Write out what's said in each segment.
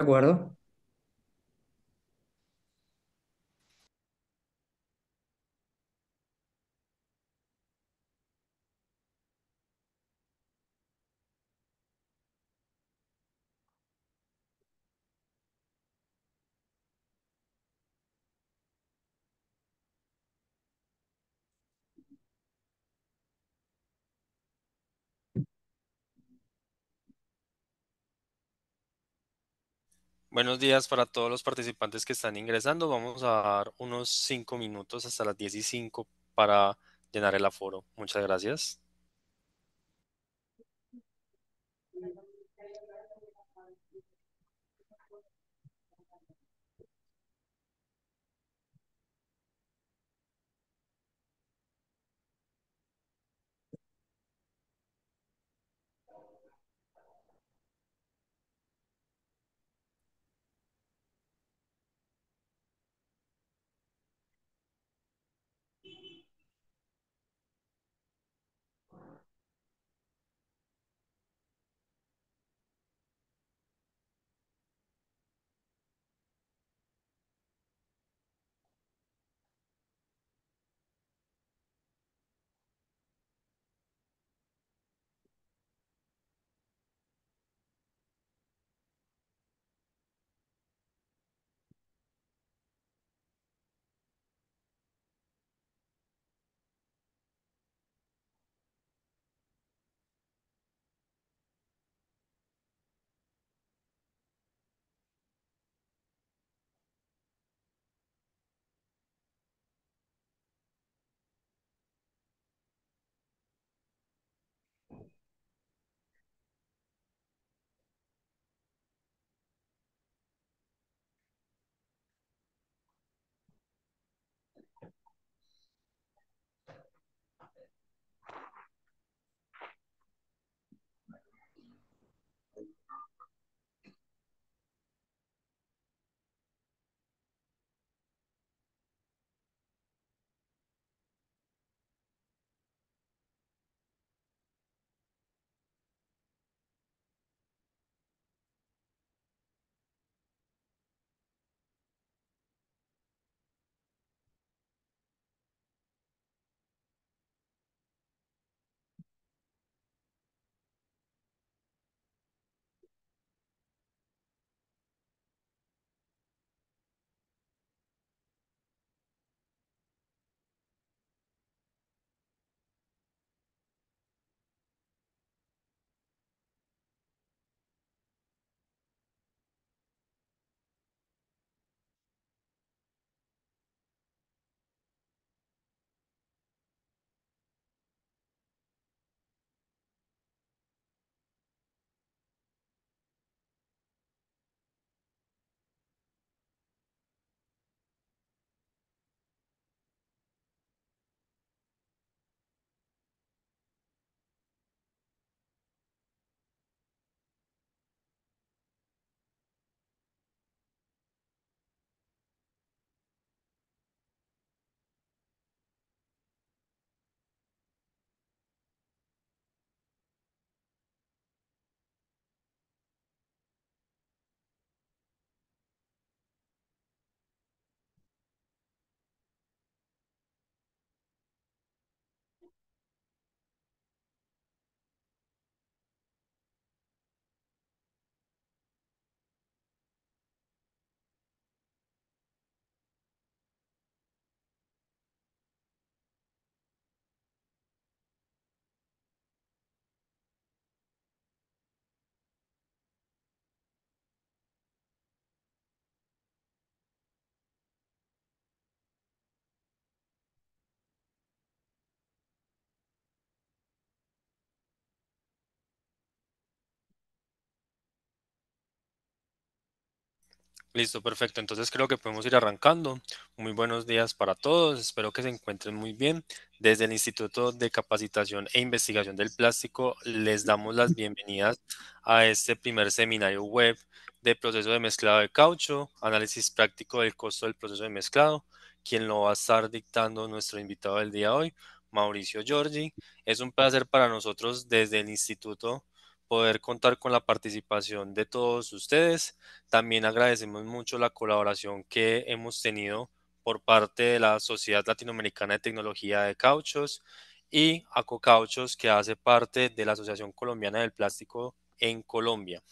acuerdo. Buenos días para todos los participantes que están ingresando. Vamos a dar unos 5 minutos hasta las 15 para llenar el aforo. Muchas gracias. Listo, perfecto. Entonces creo que podemos ir arrancando. Muy buenos días para todos. Espero que se encuentren muy bien. Desde el Instituto de Capacitación e Investigación del Plástico les damos las bienvenidas a este primer seminario web de proceso de mezclado de caucho, análisis práctico del costo del proceso de mezclado. Quien lo va a estar dictando nuestro invitado del día de hoy, Mauricio Giorgi. Es un placer para nosotros desde el Instituto poder contar con la participación de todos ustedes. También agradecemos mucho la colaboración que hemos tenido por parte de la Sociedad Latinoamericana de Tecnología de Cauchos y ACOCauchos, que hace parte de la Asociación Colombiana del Plástico en Colombia.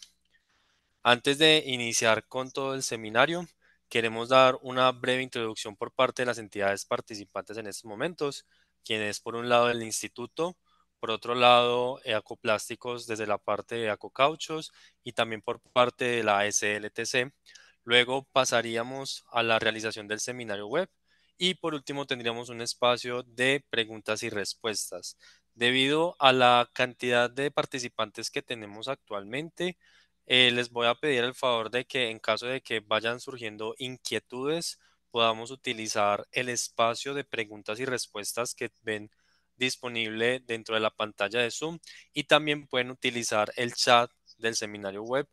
Antes de iniciar con todo el seminario, queremos dar una breve introducción por parte de las entidades participantes en estos momentos, quienes por un lado el Instituto por otro lado, ecoplásticos eh, desde la parte de acocauchos y también por parte de la SLTC. Luego pasaríamos a la realización del seminario web y por último tendríamos un espacio de preguntas y respuestas. Debido a la cantidad de participantes que tenemos actualmente, eh, les voy a pedir el favor de que en caso de que vayan surgiendo inquietudes, podamos utilizar el espacio de preguntas y respuestas que ven disponible dentro de la pantalla de Zoom y también pueden utilizar el chat del seminario web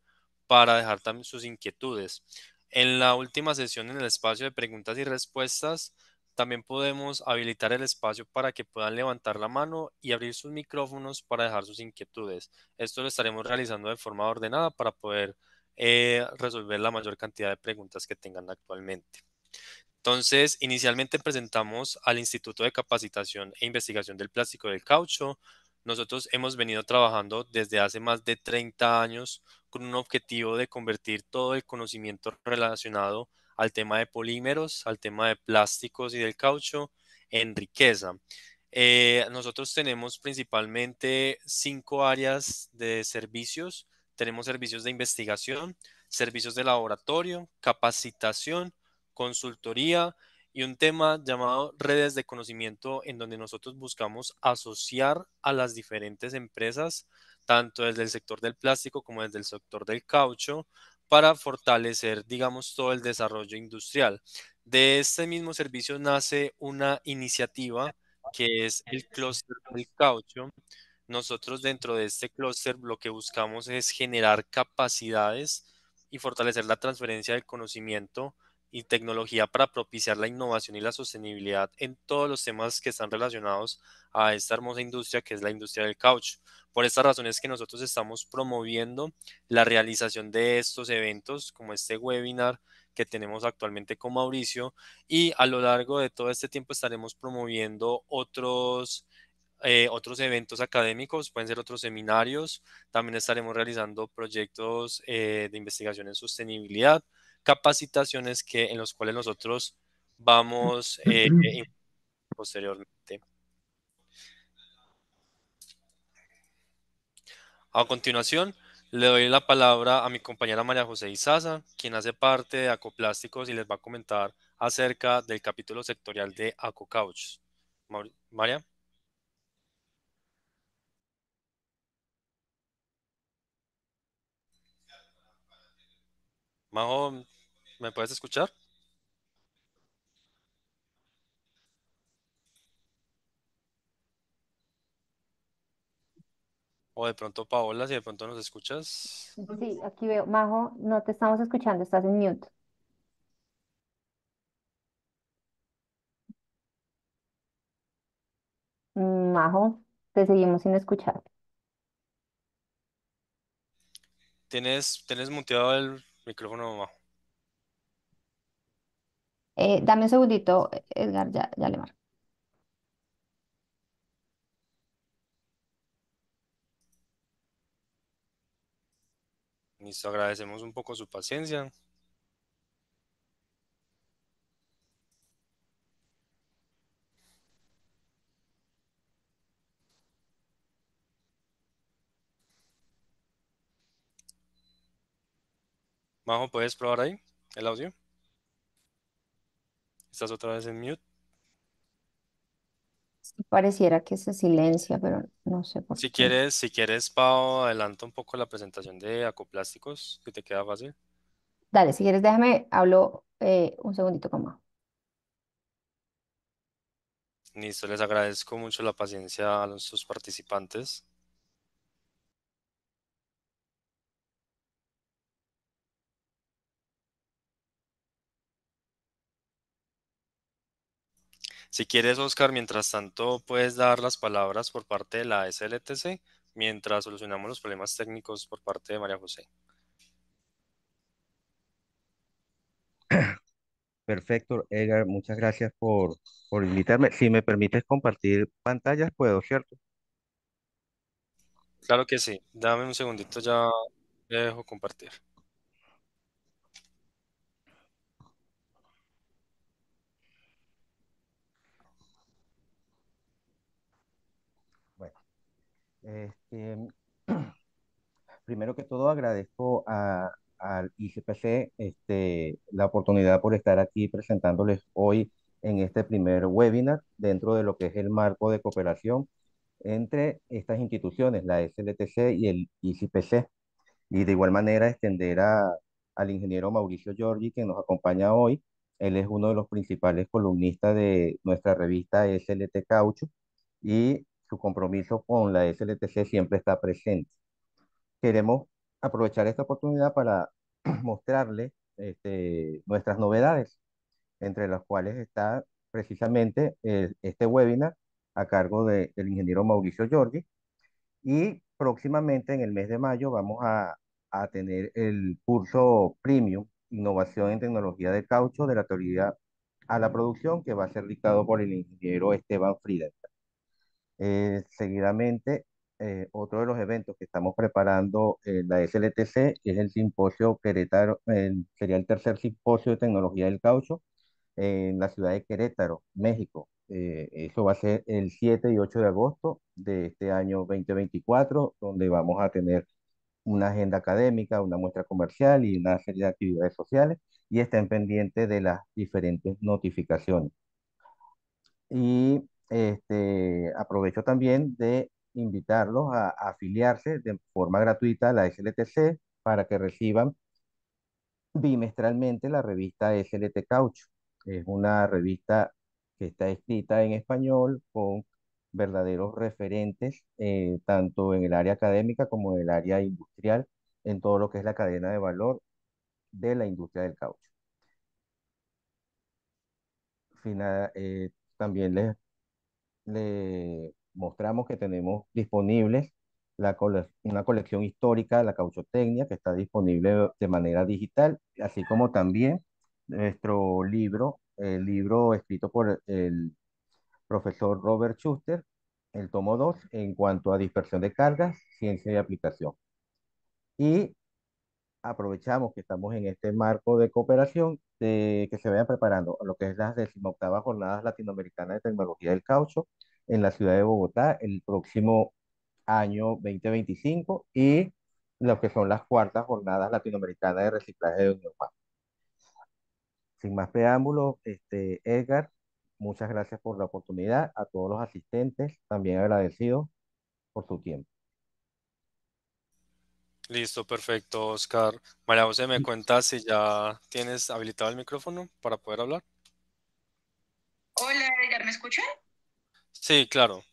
para dejar también sus inquietudes. En la última sesión en el espacio de preguntas y respuestas, también podemos habilitar el espacio para que puedan levantar la mano y abrir sus micrófonos para dejar sus inquietudes. Esto lo estaremos realizando de forma ordenada para poder eh, resolver la mayor cantidad de preguntas que tengan actualmente. Entonces, inicialmente presentamos al Instituto de Capacitación e Investigación del Plástico del Caucho. Nosotros hemos venido trabajando desde hace más de 30 años con un objetivo de convertir todo el conocimiento relacionado al tema de polímeros, al tema de plásticos y del caucho en riqueza. Eh, nosotros tenemos principalmente cinco áreas de servicios. Tenemos servicios de investigación, servicios de laboratorio, capacitación, consultoría y un tema llamado redes de conocimiento en donde nosotros buscamos asociar a las diferentes empresas, tanto desde el sector del plástico como desde el sector del caucho, para fortalecer, digamos, todo el desarrollo industrial. De este mismo servicio nace una iniciativa que es el cluster del caucho. Nosotros dentro de este clúster lo que buscamos es generar capacidades y fortalecer la transferencia del conocimiento y tecnología para propiciar la innovación y la sostenibilidad en todos los temas que están relacionados a esta hermosa industria que es la industria del caucho. Por estas razones que nosotros estamos promoviendo la realización de estos eventos como este webinar que tenemos actualmente con Mauricio y a lo largo de todo este tiempo estaremos promoviendo otros eh, otros eventos académicos, pueden ser otros seminarios, también estaremos realizando proyectos eh, de investigación en sostenibilidad capacitaciones que, en los cuales nosotros vamos eh, eh, posteriormente. A continuación, le doy la palabra a mi compañera María José Izaza, quien hace parte de Acoplásticos y les va a comentar acerca del capítulo sectorial de Acocouch. María. Majo, ¿Me puedes escuchar? O de pronto, Paola, si de pronto nos escuchas. Sí, aquí veo. Majo, no te estamos escuchando, estás en mute. Majo, te seguimos sin escuchar. ¿Tienes, tienes muteado el micrófono, Majo? Eh, dame un segundito, eh, Edgar, ya, ya le marco. Listo, agradecemos un poco su paciencia. Majo, ¿puedes probar ahí el audio? ¿Estás otra vez en mute? Pareciera que se silencia, pero no sé por Si quieres, si quieres, Pau, adelanto un poco la presentación de Acoplásticos, que te queda fácil. Dale, si quieres, déjame, hablo eh, un segundito con Listo, les agradezco mucho la paciencia a nuestros participantes. Si quieres, Oscar, mientras tanto, puedes dar las palabras por parte de la SLTC mientras solucionamos los problemas técnicos por parte de María José. Perfecto, Edgar, muchas gracias por, por invitarme. Si me permites compartir pantallas, puedo, ¿cierto? Claro que sí. Dame un segundito, ya dejo compartir. Este, primero que todo agradezco al IGPC este, la oportunidad por estar aquí presentándoles hoy en este primer webinar dentro de lo que es el marco de cooperación entre estas instituciones, la SLTC y el ICPC. Y de igual manera extender a, al ingeniero Mauricio Giorgi, que nos acompaña hoy. Él es uno de los principales columnistas de nuestra revista SLT Caucho y su compromiso con la SLTC siempre está presente. Queremos aprovechar esta oportunidad para mostrarles este, nuestras novedades, entre las cuales está precisamente eh, este webinar a cargo del ingeniero Mauricio Giorgi. Y próximamente, en el mes de mayo, vamos a, tener el curso Premium, Innovación en Tecnología de Caucho, de la teoría a la producción, que va a ser dictado por el ingeniero Esteban Frida. Eh, seguidamente, eh, otro de los eventos que estamos preparando la SLTC es el simposio Querétaro, sería el tercer simposio de tecnología del caucho en la ciudad de Querétaro, México. Eh, eso va a ser el 7 y 8 de agosto de este año 2024, donde vamos a tener una agenda académica, una muestra comercial y una serie de actividades sociales y estén pendientes de las diferentes notificaciones. Y este, aprovecho también de invitarlos a, afiliarse de forma gratuita a la SLTC para que reciban bimestralmente la revista SLT Couch Es una revista que está escrita en español con verdaderos referentes, eh, tanto en el área académica como en el área industrial, en todo lo que es la cadena de valor de la industria del caucho. Final, eh, también les le mostramos que tenemos disponibles la una colección histórica de la cauchotecnia que está disponible de manera digital, así como también nuestro libro, el libro escrito por el profesor Robert Schuster, el tomo 2, en cuanto a dispersión de cargas, ciencia y aplicación. Y aprovechamos que estamos en este marco de cooperación, de que se vayan preparando lo que es las decimoctavas jornadas latinoamericanas de tecnología del caucho en la ciudad de Bogotá el próximo año 2025 y lo que son las cuartas jornadas latinoamericanas de reciclaje de Unión Sin más preámbulos, este, Edgar, muchas gracias por la oportunidad, a todos los asistentes, también agradecido por su tiempo. Listo, perfecto, Oscar. María José, ¿me cuentas si ya tienes habilitado el micrófono para poder hablar? Hola, Edgar, ¿me escuchan? Sí, claro.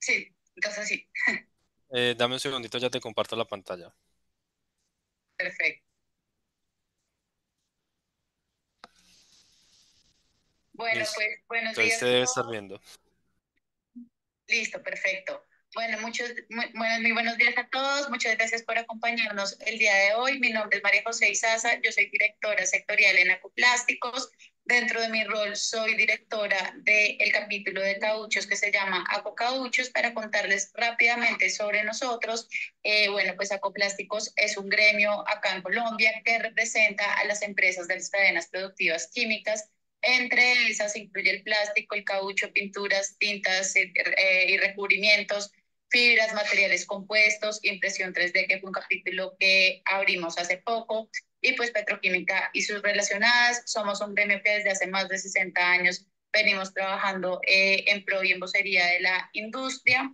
Sí, entonces sí. Eh, dame un segundito, ya te comparto la pantalla. Perfecto. Bueno, pues buenos días. viendo. Listo, perfecto. Bueno, muchos, muy, buenos días a todos. Muchas gracias por acompañarnos el día de hoy. Mi nombre es María José Izaza. Yo soy directora sectorial en Acoplásticos. Dentro de mi rol soy directora del capítulo de cauchos que se llama Acocauchos para contarles rápidamente sobre nosotros. Eh, bueno, pues Acoplásticos es un gremio acá en Colombia que representa a las empresas de las cadenas productivas químicas. Entre esas incluye el plástico, el caucho, pinturas, tintas eh, eh, y recubrimientos, fibras, materiales compuestos, impresión 3D, que fue un capítulo que abrimos hace poco, y pues petroquímica y sus relacionadas. Somos un gremio que desde hace más de 60 años venimos trabajando eh, en pro y en vocería de la industria.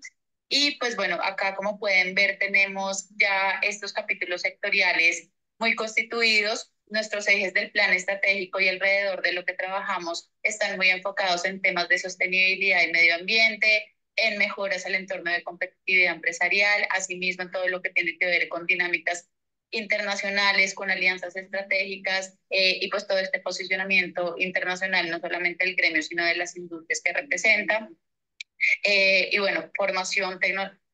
Y pues bueno, acá como pueden ver tenemos ya estos capítulos sectoriales muy constituidos. Nuestros ejes del plan estratégico y alrededor de lo que trabajamos están muy enfocados en temas de sostenibilidad y medio ambiente, en mejoras al entorno de competitividad empresarial, asimismo en todo lo que tiene que ver con dinámicas internacionales, con alianzas estratégicas eh, y pues todo este posicionamiento internacional, no solamente del gremio, sino de las industrias que representa. Eh, y bueno, formación,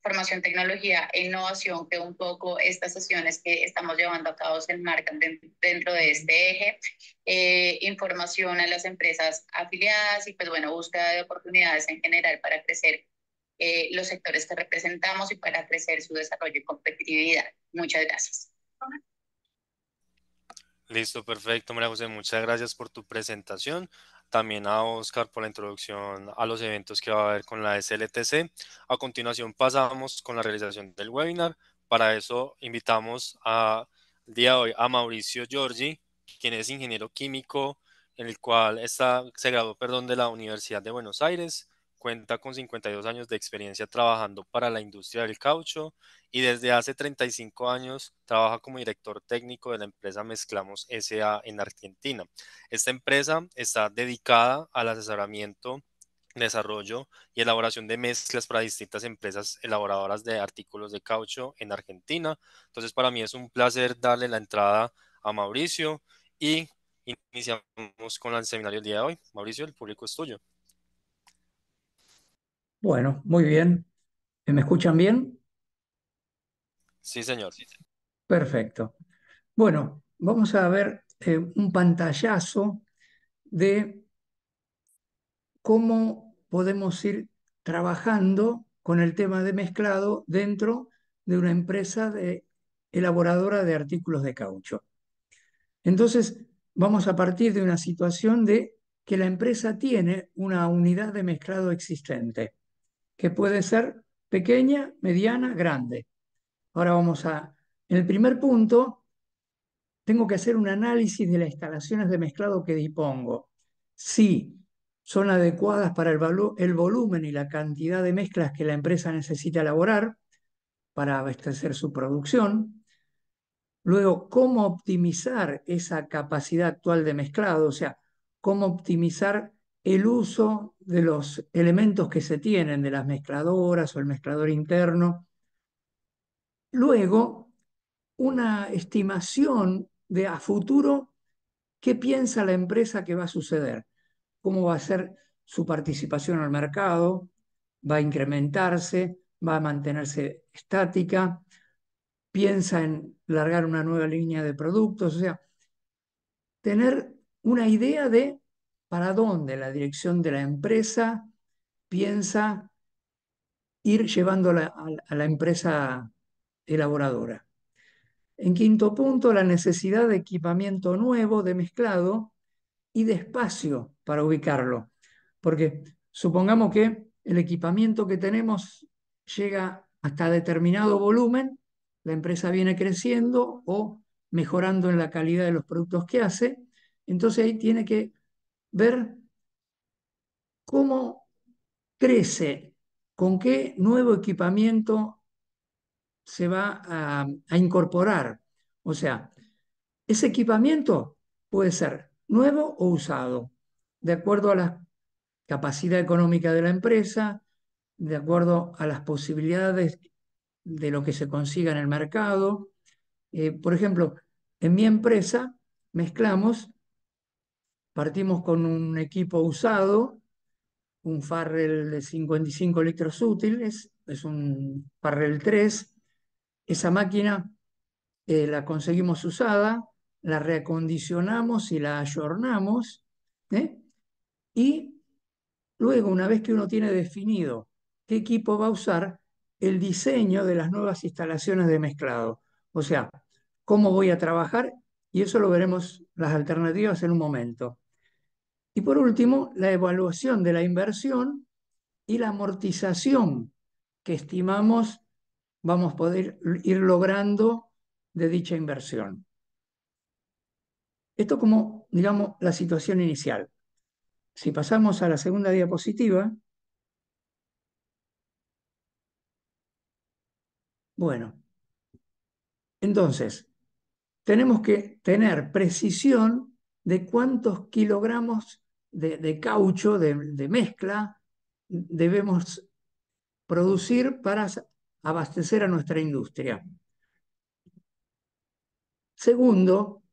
formación, tecnología e innovación, que un poco estas sesiones que estamos llevando a cabo se enmarcan dentro de este eje. Eh, información a las empresas afiliadas y pues bueno, búsqueda de oportunidades en general para crecer eh, los sectores que representamos y para crecer su desarrollo y competitividad. Muchas gracias. Listo, perfecto, María José. Muchas gracias por tu presentación. También a Oscar por la introducción a los eventos que va a haber con la SLTC. A continuación pasamos con la realización del webinar. Para eso invitamos a, día de hoy a Mauricio Giorgi, quien es ingeniero químico, en el cual está, se graduó perdón, de la Universidad de Buenos Aires cuenta con 52 años de experiencia trabajando para la industria del caucho y desde hace 35 años trabaja como director técnico de la empresa Mezclamos SA en Argentina. Esta empresa está dedicada al asesoramiento desarrollo y elaboración de mezclas para distintas empresas elaboradoras de artículos de caucho en Argentina. Entonces, para mí es un placer darle la entrada a Mauricio y iniciamos con el seminario del día de hoy. Mauricio, el público es tuyo. Bueno, muy bien. ¿Eh, ¿Me escuchan bien? Sí, señor. Perfecto. Bueno, vamos a ver eh, un pantallazo de cómo podemos ir trabajando con el tema de mezclado dentro de una empresa de elaboradora de artículos de caucho. Entonces, vamos a partir de una situación de que la empresa tiene una unidad de mezclado existente que puede ser pequeña, mediana, grande. Ahora vamos a, en el primer punto, tengo que hacer un análisis de las instalaciones de mezclado que dispongo. Si son adecuadas para el, el volumen y la cantidad de mezclas que la empresa necesita elaborar para abastecer su producción. Luego, cómo optimizar esa capacidad actual de mezclado, o sea, cómo optimizar el uso de los elementos que se tienen, de las mezcladoras o el mezclador interno. Luego, una estimación de a futuro qué piensa la empresa que va a suceder, cómo va a ser su participación al mercado, va a incrementarse, va a mantenerse estática, piensa en largar una nueva línea de productos, o sea, tener una idea de para dónde la dirección de la empresa piensa ir llevando a la, a la empresa elaboradora. En quinto punto, la necesidad de equipamiento nuevo, de mezclado y de espacio para ubicarlo. Porque supongamos que el equipamiento que tenemos llega hasta determinado volumen, la empresa viene creciendo o mejorando en la calidad de los productos que hace, entonces ahí tiene que ver cómo crece, con qué nuevo equipamiento se va a, incorporar. O sea, ese equipamiento puede ser nuevo o usado, de acuerdo a la capacidad económica de la empresa, de acuerdo a las posibilidades de lo que se consiga en el mercado. Eh, por ejemplo, en mi empresa mezclamos Partimos con un equipo usado, un Farrel de 55 litros útiles, es un Farrel 3. Esa máquina eh, la conseguimos usada, la reacondicionamos y la ayornamos. ¿eh? Y luego, una vez que uno tiene definido qué equipo va a usar, el diseño de las nuevas instalaciones de mezclado. O sea, cómo voy a trabajar y eso lo veremos las alternativas en un momento. Y por último, la evaluación de la inversión y la amortización que estimamos vamos a poder ir logrando de dicha inversión. Esto como, digamos, la situación inicial. Si pasamos a la segunda diapositiva, bueno, entonces, tenemos que tener precisión de cuántos kilogramos de, caucho, de, de mezcla, debemos producir para abastecer a nuestra industria. Segundo,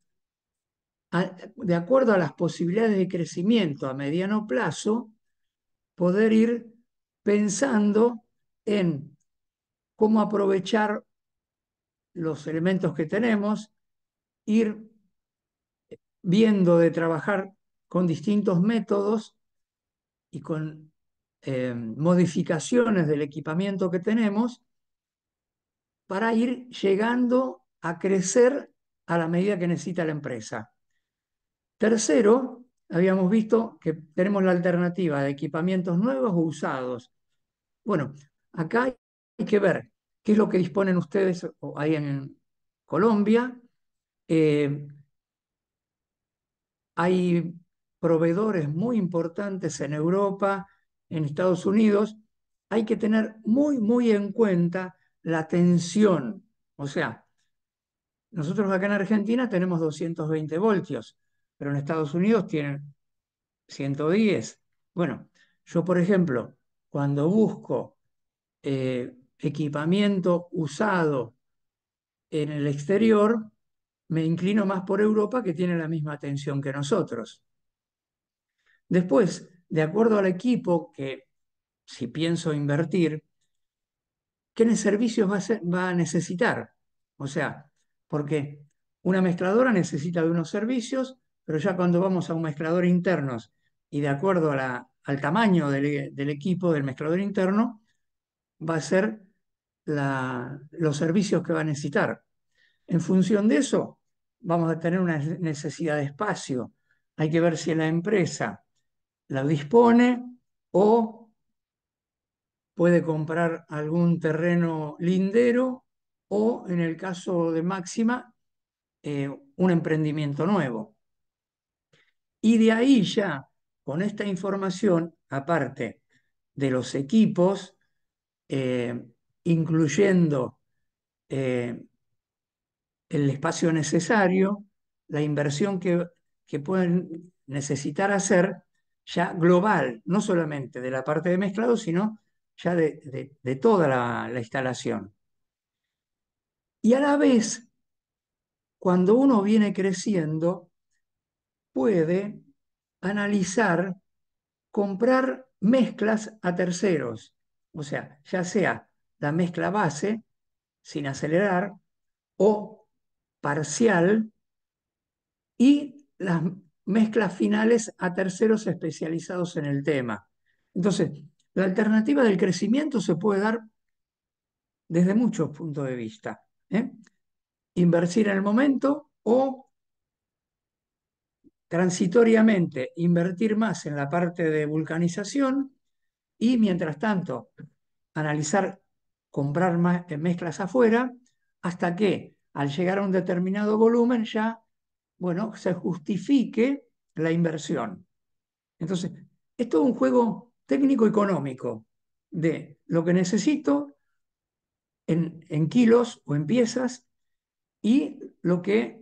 de acuerdo a las posibilidades de crecimiento a mediano plazo, poder ir pensando en cómo aprovechar los elementos que tenemos, ir viendo de trabajar con distintos métodos y con eh, modificaciones del equipamiento que tenemos para ir llegando a crecer a la medida que necesita la empresa. Tercero, habíamos visto que tenemos la alternativa de equipamientos nuevos o usados. Bueno, acá hay que ver qué es lo que disponen ustedes ahí en Colombia. Eh, hay proveedores muy importantes en Europa, en Estados Unidos, hay que tener muy, muy en cuenta la tensión. O sea, nosotros acá en Argentina tenemos 220 voltios, pero en Estados Unidos tienen 110. Bueno, yo, por ejemplo, cuando busco eh, equipamiento usado en el exterior, me inclino más por Europa que tiene la misma tensión que nosotros. Después, de acuerdo al equipo que, si pienso invertir, ¿qué servicios va a, necesitar? O sea, porque una mezcladora necesita de unos servicios, pero ya cuando vamos a un mezclador interno y de acuerdo al tamaño del, equipo del mezclador interno, va a ser los servicios que va a necesitar. En función de eso, vamos a tener una necesidad de espacio. Hay que ver si en la empresa la dispone o puede comprar algún terreno lindero o, en el caso de Máxima, eh, un emprendimiento nuevo. Y de ahí ya, con esta información, aparte de los equipos, eh, incluyendo eh, el espacio necesario, la inversión que, que pueden necesitar hacer, ya global, no solamente de la parte de mezclado, sino ya de, toda la, la instalación. Y a la vez, cuando uno viene creciendo, puede analizar, comprar mezclas a terceros, o sea, ya sea la mezcla base, sin acelerar, o parcial, y las mezclas finales a terceros especializados en el tema. Entonces, la alternativa del crecimiento se puede dar desde muchos puntos de vista. ¿eh? Invertir en el momento o transitoriamente invertir más en la parte de vulcanización y mientras tanto analizar comprar más eh, mezclas afuera hasta que al llegar a un determinado volumen ya bueno, se justifique la inversión. Entonces, es todo un juego técnico-económico de lo que necesito en, kilos o en piezas y lo que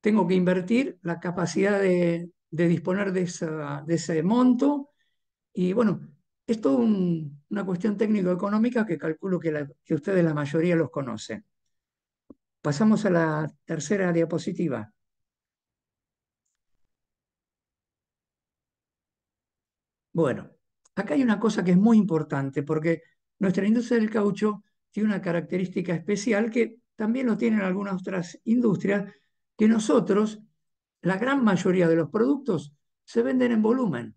tengo que invertir, la capacidad de, disponer de, ese monto. Y bueno, es toda una cuestión técnico-económica que calculo que, que ustedes la mayoría los conocen. Pasamos a la tercera diapositiva. Bueno, acá hay una cosa que es muy importante porque nuestra industria del caucho tiene una característica especial que también lo tienen algunas otras industrias, que nosotros, la gran mayoría de los productos se venden en volumen.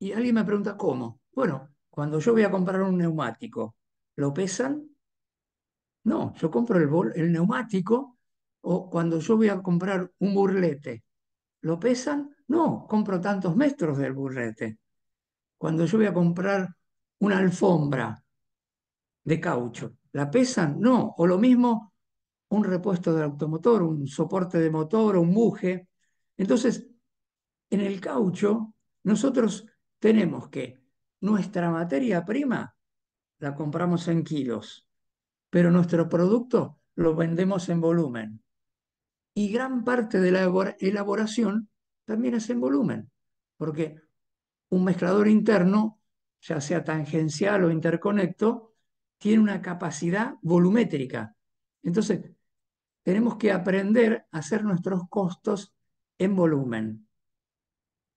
Y alguien me pregunta, ¿cómo? Bueno, cuando yo voy a comprar un neumático, ¿lo pesan? No, yo compro el, el neumático o cuando yo voy a comprar un burlete, ¿lo pesan? No, compro tantos metros del burrete. Cuando yo voy a comprar una alfombra de caucho, ¿la pesan? No. O lo mismo, un repuesto del automotor, un soporte de motor, un buje. Entonces, en el caucho, nosotros tenemos que nuestra materia prima la compramos en kilos, pero nuestro producto lo vendemos en volumen. Y gran parte de la elaboración también es en volumen, porque un mezclador interno, ya sea tangencial o interconecto, tiene una capacidad volumétrica. Entonces, tenemos que aprender a hacer nuestros costos en volumen.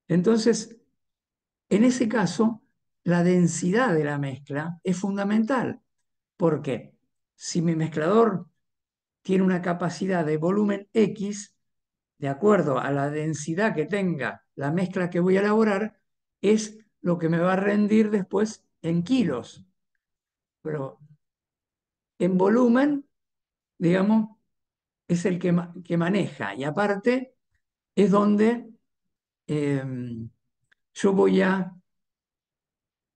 Entonces, en ese caso, la densidad de la mezcla es fundamental, porque si mi mezclador tiene una capacidad de volumen X, de acuerdo a la densidad que tenga la mezcla que voy a elaborar, es lo que me va a rendir después en kilos. Pero en volumen, digamos, es el que, que maneja. Y aparte, es donde em, yo voy a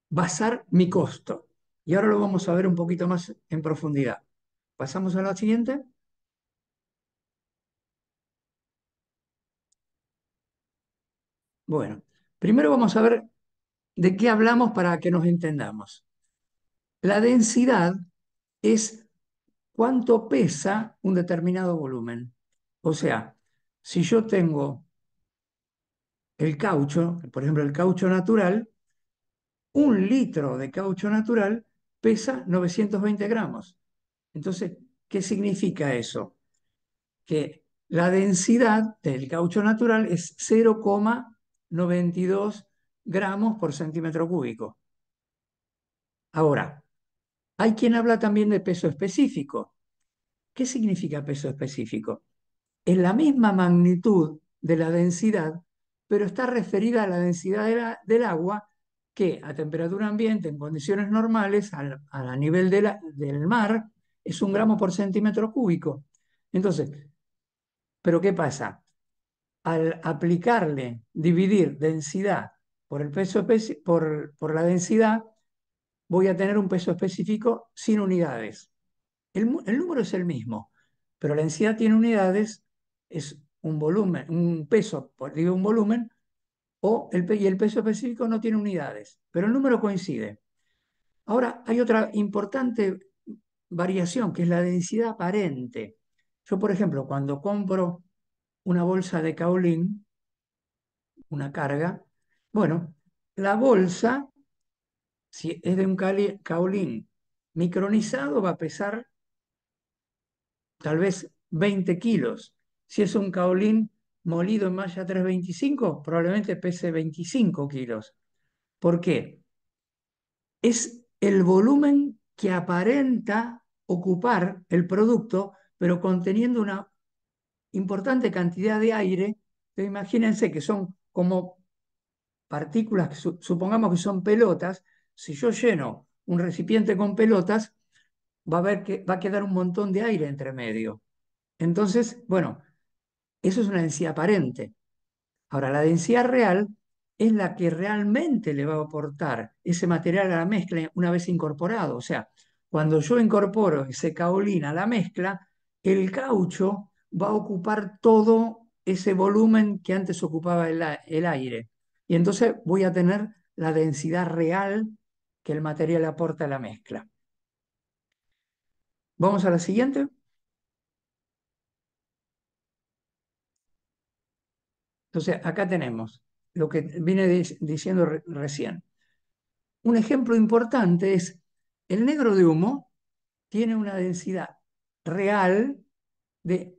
basar mi costo. Y ahora lo vamos a ver un poquito más en profundidad. ¿Pasamos a la siguiente? Bueno, primero vamos a ver de qué hablamos para que nos entendamos. La densidad es cuánto pesa un determinado volumen. O sea, si yo tengo el caucho, por ejemplo el caucho natural, un litro de caucho natural pesa 920 gramos. Entonces, ¿qué significa eso? Que la densidad del caucho natural es 0,1. 92 gramos por centímetro cúbico. Ahora, hay quien habla también de peso específico. ¿Qué significa peso específico? Es la misma magnitud de la densidad, pero está referida a la densidad del agua que a temperatura ambiente, en condiciones normales, al, a nivel del mar, es un gramo por centímetro cúbico. Entonces, ¿pero qué pasa? al aplicarle, dividir densidad por, el peso por, por la densidad, voy a tener un peso específico sin unidades. El, número es el mismo, pero la densidad tiene unidades, es un volumen, un peso, digo un volumen, o el, y el peso específico no tiene unidades, pero el número coincide. Ahora, hay otra importante variación, que es la densidad aparente. Yo, por ejemplo, cuando compro una bolsa de caolín, una carga. Bueno, la bolsa, si es de un caolín micronizado, va a pesar tal vez 20 kilos. Si es un caolín molido en malla 325, probablemente pese 25 kilos. ¿Por qué? Es el volumen que aparenta ocupar el producto, pero conteniendo una importante cantidad de aire, pero imagínense que son como partículas, supongamos que son pelotas, si yo lleno un recipiente con pelotas, va a, que, va a quedar un montón de aire entre medio. Entonces, bueno, eso es una densidad aparente. Ahora, la densidad real es la que realmente le va a aportar ese material a la mezcla una vez incorporado. O sea, cuando yo incorporo ese caolín a la mezcla, el caucho va a ocupar todo ese volumen que antes ocupaba el, aire. Y entonces voy a tener la densidad real que el material aporta a la mezcla. Vamos a la siguiente. Entonces, acá tenemos lo que vine diciendo recién. Un ejemplo importante es el negro de humo tiene una densidad real de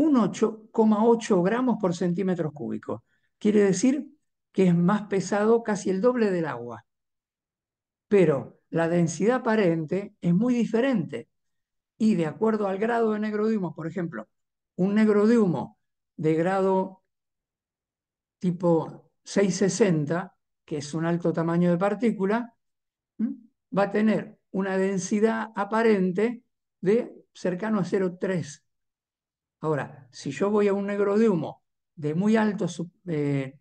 un gramos por centímetro cúbico. Quiere decir que es más pesado casi el doble del agua. Pero la densidad aparente es muy diferente y de acuerdo al grado de negro de humo, por ejemplo, un negro de humo de grado tipo 660, que es un alto tamaño de partícula, va a tener una densidad aparente de cercano a 0,3 Ahora, si yo voy a un negro de humo de muy alta eh,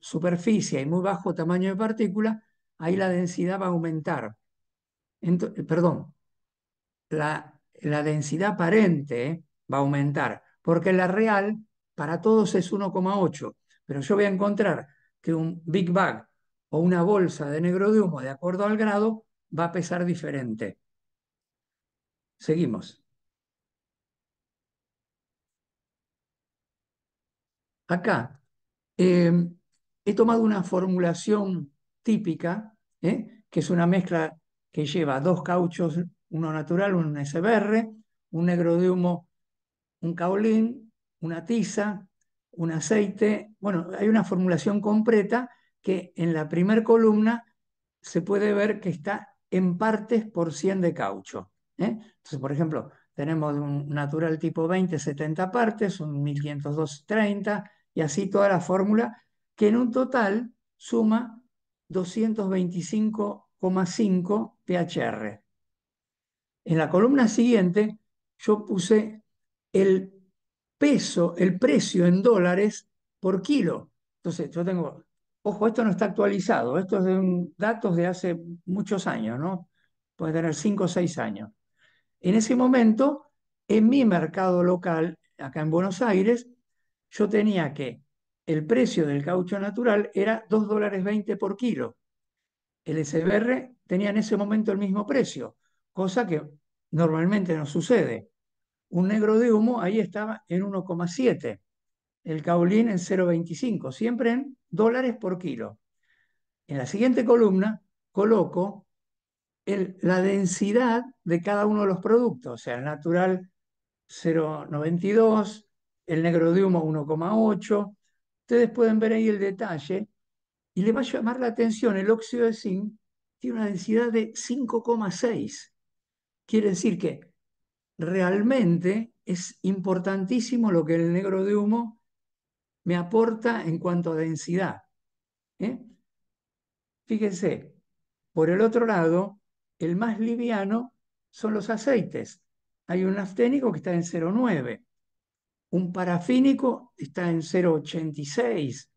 superficie y muy bajo tamaño de partícula, ahí la densidad va a aumentar. Eh, perdón, la, densidad aparente eh, va a aumentar, porque la real para todos es 1,8, pero yo voy a encontrar que un Big Bag o una bolsa de negro de humo, de acuerdo al grado, va a pesar diferente. Seguimos. acá. Eh, he tomado una formulación típica, ¿eh? que es una mezcla que lleva dos cauchos, uno natural, uno SBR, un negro de humo, un caolín, una tiza, un aceite. Bueno, hay una formulación completa que en la primer columna se puede ver que está en partes por 100 de caucho. ¿eh? Entonces, por ejemplo, tenemos un natural tipo 20, 70 partes, un 1502, 30, y así toda la fórmula, que en un total suma 225,5 PHR. En la columna siguiente yo puse el peso, el precio en dólares por kilo. Entonces yo tengo, ojo, esto no está actualizado, esto es de datos de hace muchos años, ¿no? Puede tener 5 o 6 años. En ese momento, en mi mercado local, acá en Buenos Aires, yo tenía que el precio del caucho natural era 2,20 dólares 20 por kilo. El SBR tenía en ese momento el mismo precio, cosa que normalmente no sucede. Un negro de humo ahí estaba en 1,7, el caulín en 0,25, siempre en dólares por kilo. En la siguiente columna coloco la densidad de cada uno de los productos, o sea, el natural 0,92, el negro de humo 1,8. Ustedes pueden ver ahí el detalle y le va a llamar la atención el óxido de zinc tiene una densidad de 5,6. Quiere decir que realmente es importantísimo lo que el negro de humo me aporta en cuanto a densidad. ¿eh? Fíjense, por el otro lado, el más liviano son los aceites. Hay un afténico que está en 0,9, un parafínico está en 0,86.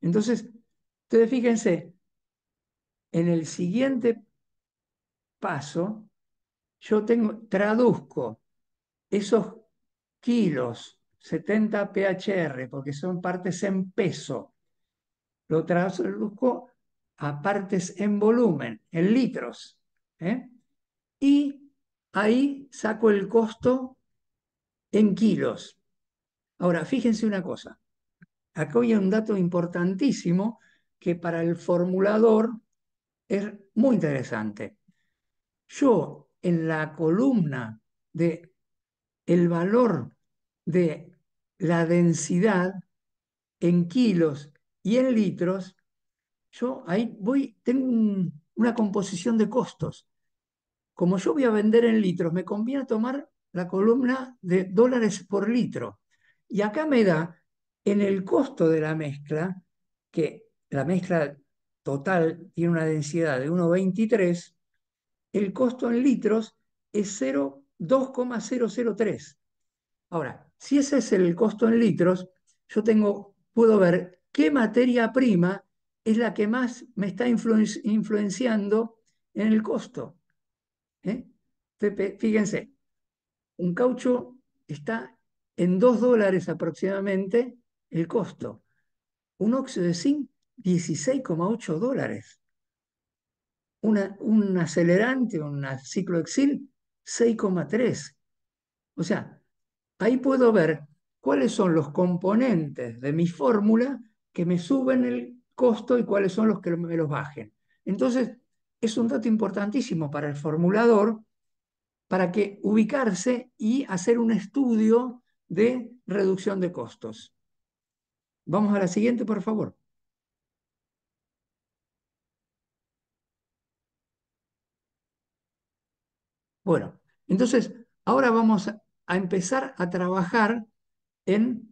Entonces, ustedes fíjense, en el siguiente paso, yo tengo, traduzco esos kilos, 70 PHR, porque son partes en peso, lo traduzco a partes en volumen, en litros. ¿eh? Y ahí saco el costo en kilos. Ahora, fíjense una cosa. Acá hay un dato importantísimo que para el formulador es muy interesante. Yo en la columna de el valor de la densidad en kilos y en litros, yo ahí voy, tengo una composición de costos. Como yo voy a vender en litros, me conviene tomar la columna de dólares por litro. Y acá me da en el costo de la mezcla, que la mezcla total tiene una densidad de 1,23, el costo en litros es 2,003. Ahora, si ese es el costo en litros, yo tengo, puedo ver qué materia prima es la que más me está influenciando en el costo. ¿eh? Fíjense, un caucho está en 2 dólares aproximadamente el costo. Un óxido de zinc, 16,8 dólares. Una, un acelerante, un cicloexil, 6,3. O sea, ahí puedo ver cuáles son los componentes de mi fórmula que me suben el costo y cuáles son los que me los bajen. Entonces, es un dato importantísimo para el formulador para que ubicarse y hacer un estudio de reducción de costos. Vamos a la siguiente, por favor. Bueno, entonces ahora vamos a empezar a trabajar en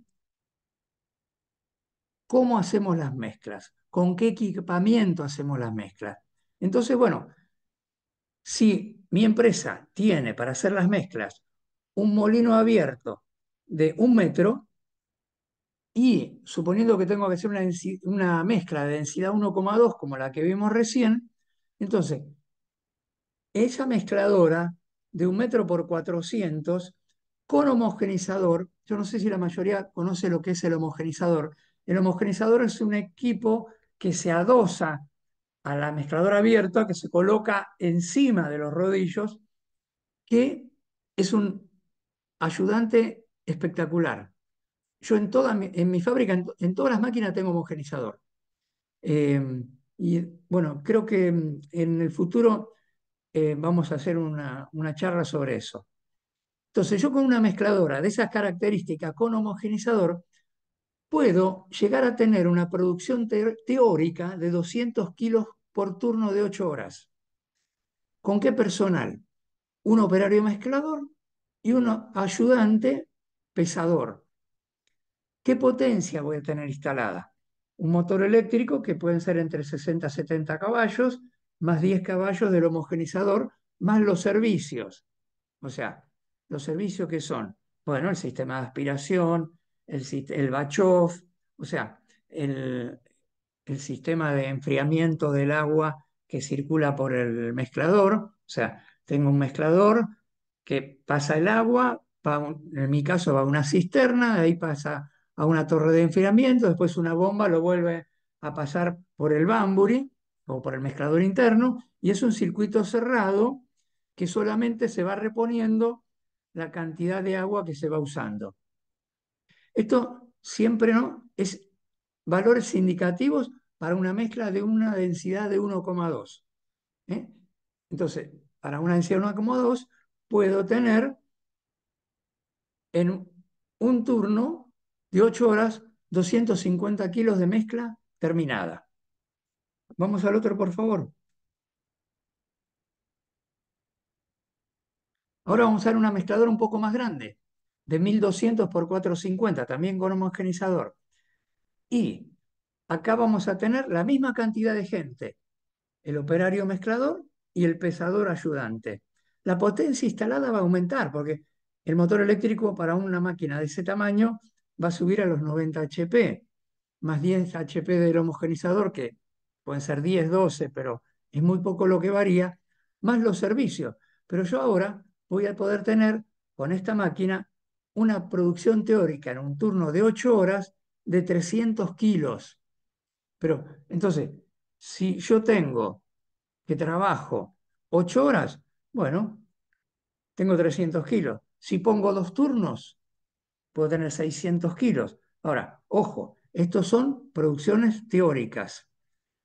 cómo hacemos las mezclas, con qué equipamiento hacemos las mezclas. Entonces, bueno, si mi empresa tiene para hacer las mezclas un molino abierto de un metro y suponiendo que tengo que hacer una, mezcla de densidad 1,2 como la que vimos recién, entonces esa mezcladora de un metro por 400 con homogenizador, yo no sé si la mayoría conoce lo que es el homogenizador, el homogenizador es un equipo que se adosa a la mezcladora abierta, que se coloca encima de los rodillos, que es un ayudante espectacular. Yo en, toda mi, en mi fábrica, en, todas las máquinas tengo homogenizador. Em, y bueno, creo que em, en el futuro eh, vamos a hacer una, una charla sobre eso. Entonces yo con una mezcladora de esas características con homogenizador puedo llegar a tener una producción teórica de 200 kilos por turno de 8 horas. ¿Con qué personal? Un operario mezclador y un ayudante pesador. ¿Qué potencia voy a tener instalada? Un motor eléctrico que pueden ser entre 60 y 70 caballos, más 10 caballos del homogenizador, más los servicios. O sea, los servicios que son, bueno, el sistema de aspiración, el, el o sea, el, sistema de enfriamiento del agua que circula por el mezclador, o sea, tengo un mezclador que pasa el agua, en mi caso va a una cisterna, de ahí pasa a una torre de enfriamiento, después una bomba lo vuelve a pasar por el bamburi o por el mezclador interno, y es un circuito cerrado que solamente se va reponiendo la cantidad de agua que se va usando. Esto siempre no es valores indicativos para una mezcla de una densidad de 1,2. ¿eh? Entonces, para una densidad de 1,2 puedo tener en un turno de 8 horas 250 kilos de mezcla terminada. Vamos al otro, por favor. Ahora vamos a usar una mezcladora un poco más grande de 1200 por 450, también con homogenizador. Y acá vamos a tener la misma cantidad de gente, el operario mezclador y el pesador ayudante. La potencia instalada va a aumentar porque el motor eléctrico para una máquina de ese tamaño va a subir a los 90 HP, más 10 HP del homogenizador, que pueden ser 10, 12, pero es muy poco lo que varía, más los servicios. Pero yo ahora voy a poder tener con esta máquina una producción teórica en un turno de 8 horas de 300 kilos. Pero entonces, si yo tengo que trabajo 8 horas, bueno, tengo 300 kilos. Si pongo dos turnos, puedo tener 600 kilos. Ahora, ojo, estos son producciones teóricas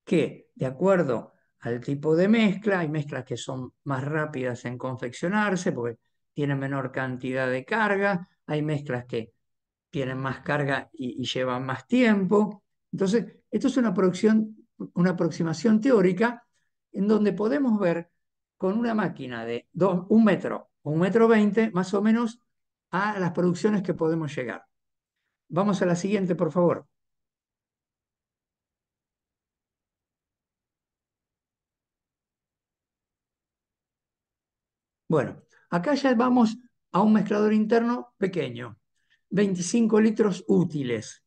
que, de acuerdo al tipo de mezcla, hay mezclas que son más rápidas en confeccionarse porque tienen menor cantidad de carga, hay mezclas que tienen más carga y, llevan más tiempo. Entonces, esto es una, producción, una aproximación teórica en donde podemos ver con una máquina de un metro o un metro veinte, más o menos, a las producciones que podemos llegar. Vamos a la siguiente, por favor. Bueno, acá ya vamos a un mezclador interno pequeño, 25 litros útiles.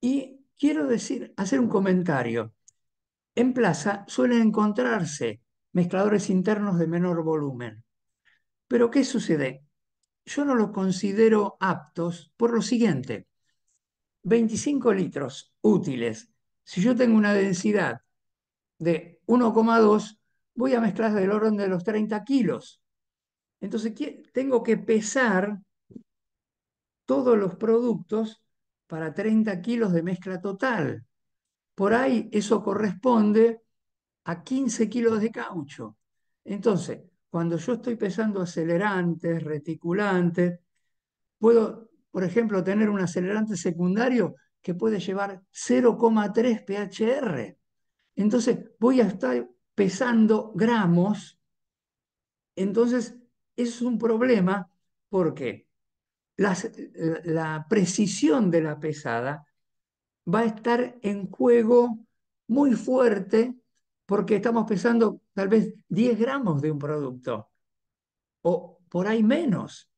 Y quiero decir, hacer un comentario. En plaza suelen encontrarse mezcladores internos de menor volumen. Pero ¿qué sucede? Yo no los considero aptos por lo siguiente. 25 litros útiles. Si yo tengo una densidad de 1,2, voy a mezclar del orden de los 30 kilos. Entonces tengo que pesar todos los productos para 30 kilos de mezcla total. Por ahí eso corresponde a 15 kilos de caucho. Entonces, cuando yo estoy pesando acelerantes, reticulantes, puedo, por ejemplo, tener un acelerante secundario que puede llevar 0,3 PHR. Entonces, voy a estar pesando gramos. Entonces, es un problema porque la precisión de la pesada va a estar en juego muy fuerte porque estamos pesando tal vez 10 gramos de un producto o por ahí menos.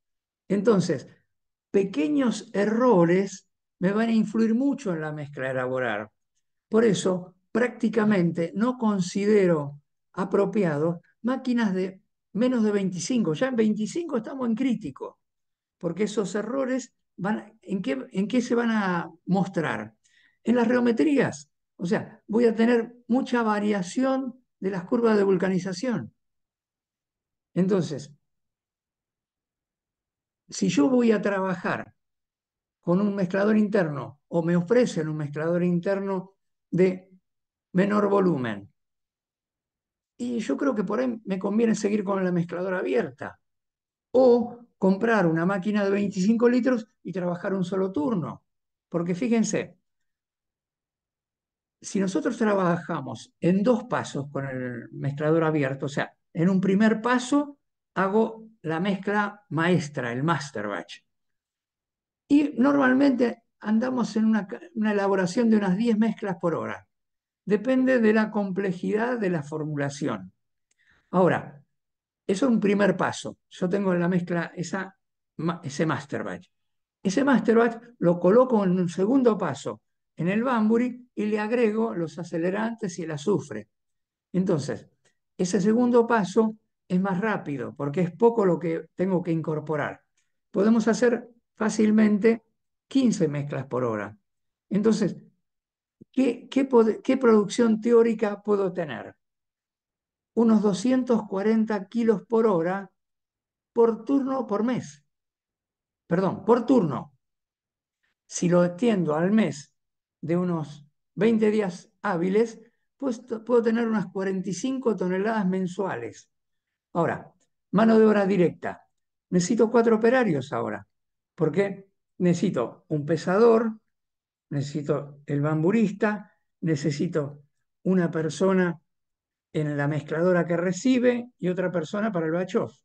Entonces, pequeños errores me van a influir mucho en la mezcla a elaborar. Por eso, prácticamente no considero apropiado máquinas de menos de 25. Ya en 25 estamos en crítico, porque esos errores, van, ¿en, qué, ¿en qué se van a mostrar? En las reometrías. O sea, voy a tener mucha variación de las curvas de vulcanización. Entonces, si yo voy a trabajar con un mezclador interno o me ofrecen un mezclador interno de menor volumen, y yo creo que por ahí me conviene seguir con la mezcladora abierta o comprar una máquina de 25 litros y trabajar un solo turno. Porque fíjense, si nosotros trabajamos en dos pasos con el mezclador abierto, o sea, en un primer paso hago la mezcla maestra, el master batch. Y normalmente andamos en una, una elaboración de unas 10 mezclas por hora depende de la complejidad de la formulación. Ahora, eso es un primer paso. Yo tengo en la mezcla esa, ese masterbatch. Ese masterbatch lo coloco en un segundo paso en el Bamburi y le agrego los acelerantes y el azufre. Entonces, ese segundo paso es más rápido porque es poco lo que tengo que incorporar. Podemos hacer fácilmente 15 mezclas por hora. Entonces, ¿qué, producción teórica puedo tener? Unos 240 kilos por hora por turno por mes. Perdón, por turno. Si lo extiendo al mes de unos 20 días hábiles, pues puedo tener unas 45 toneladas mensuales. Ahora, mano de obra directa. Necesito cuatro operarios ahora, ¿Por qué? necesito un pesador, necesito el bamburista, necesito una persona en la mezcladora que recibe y otra persona para el bachof,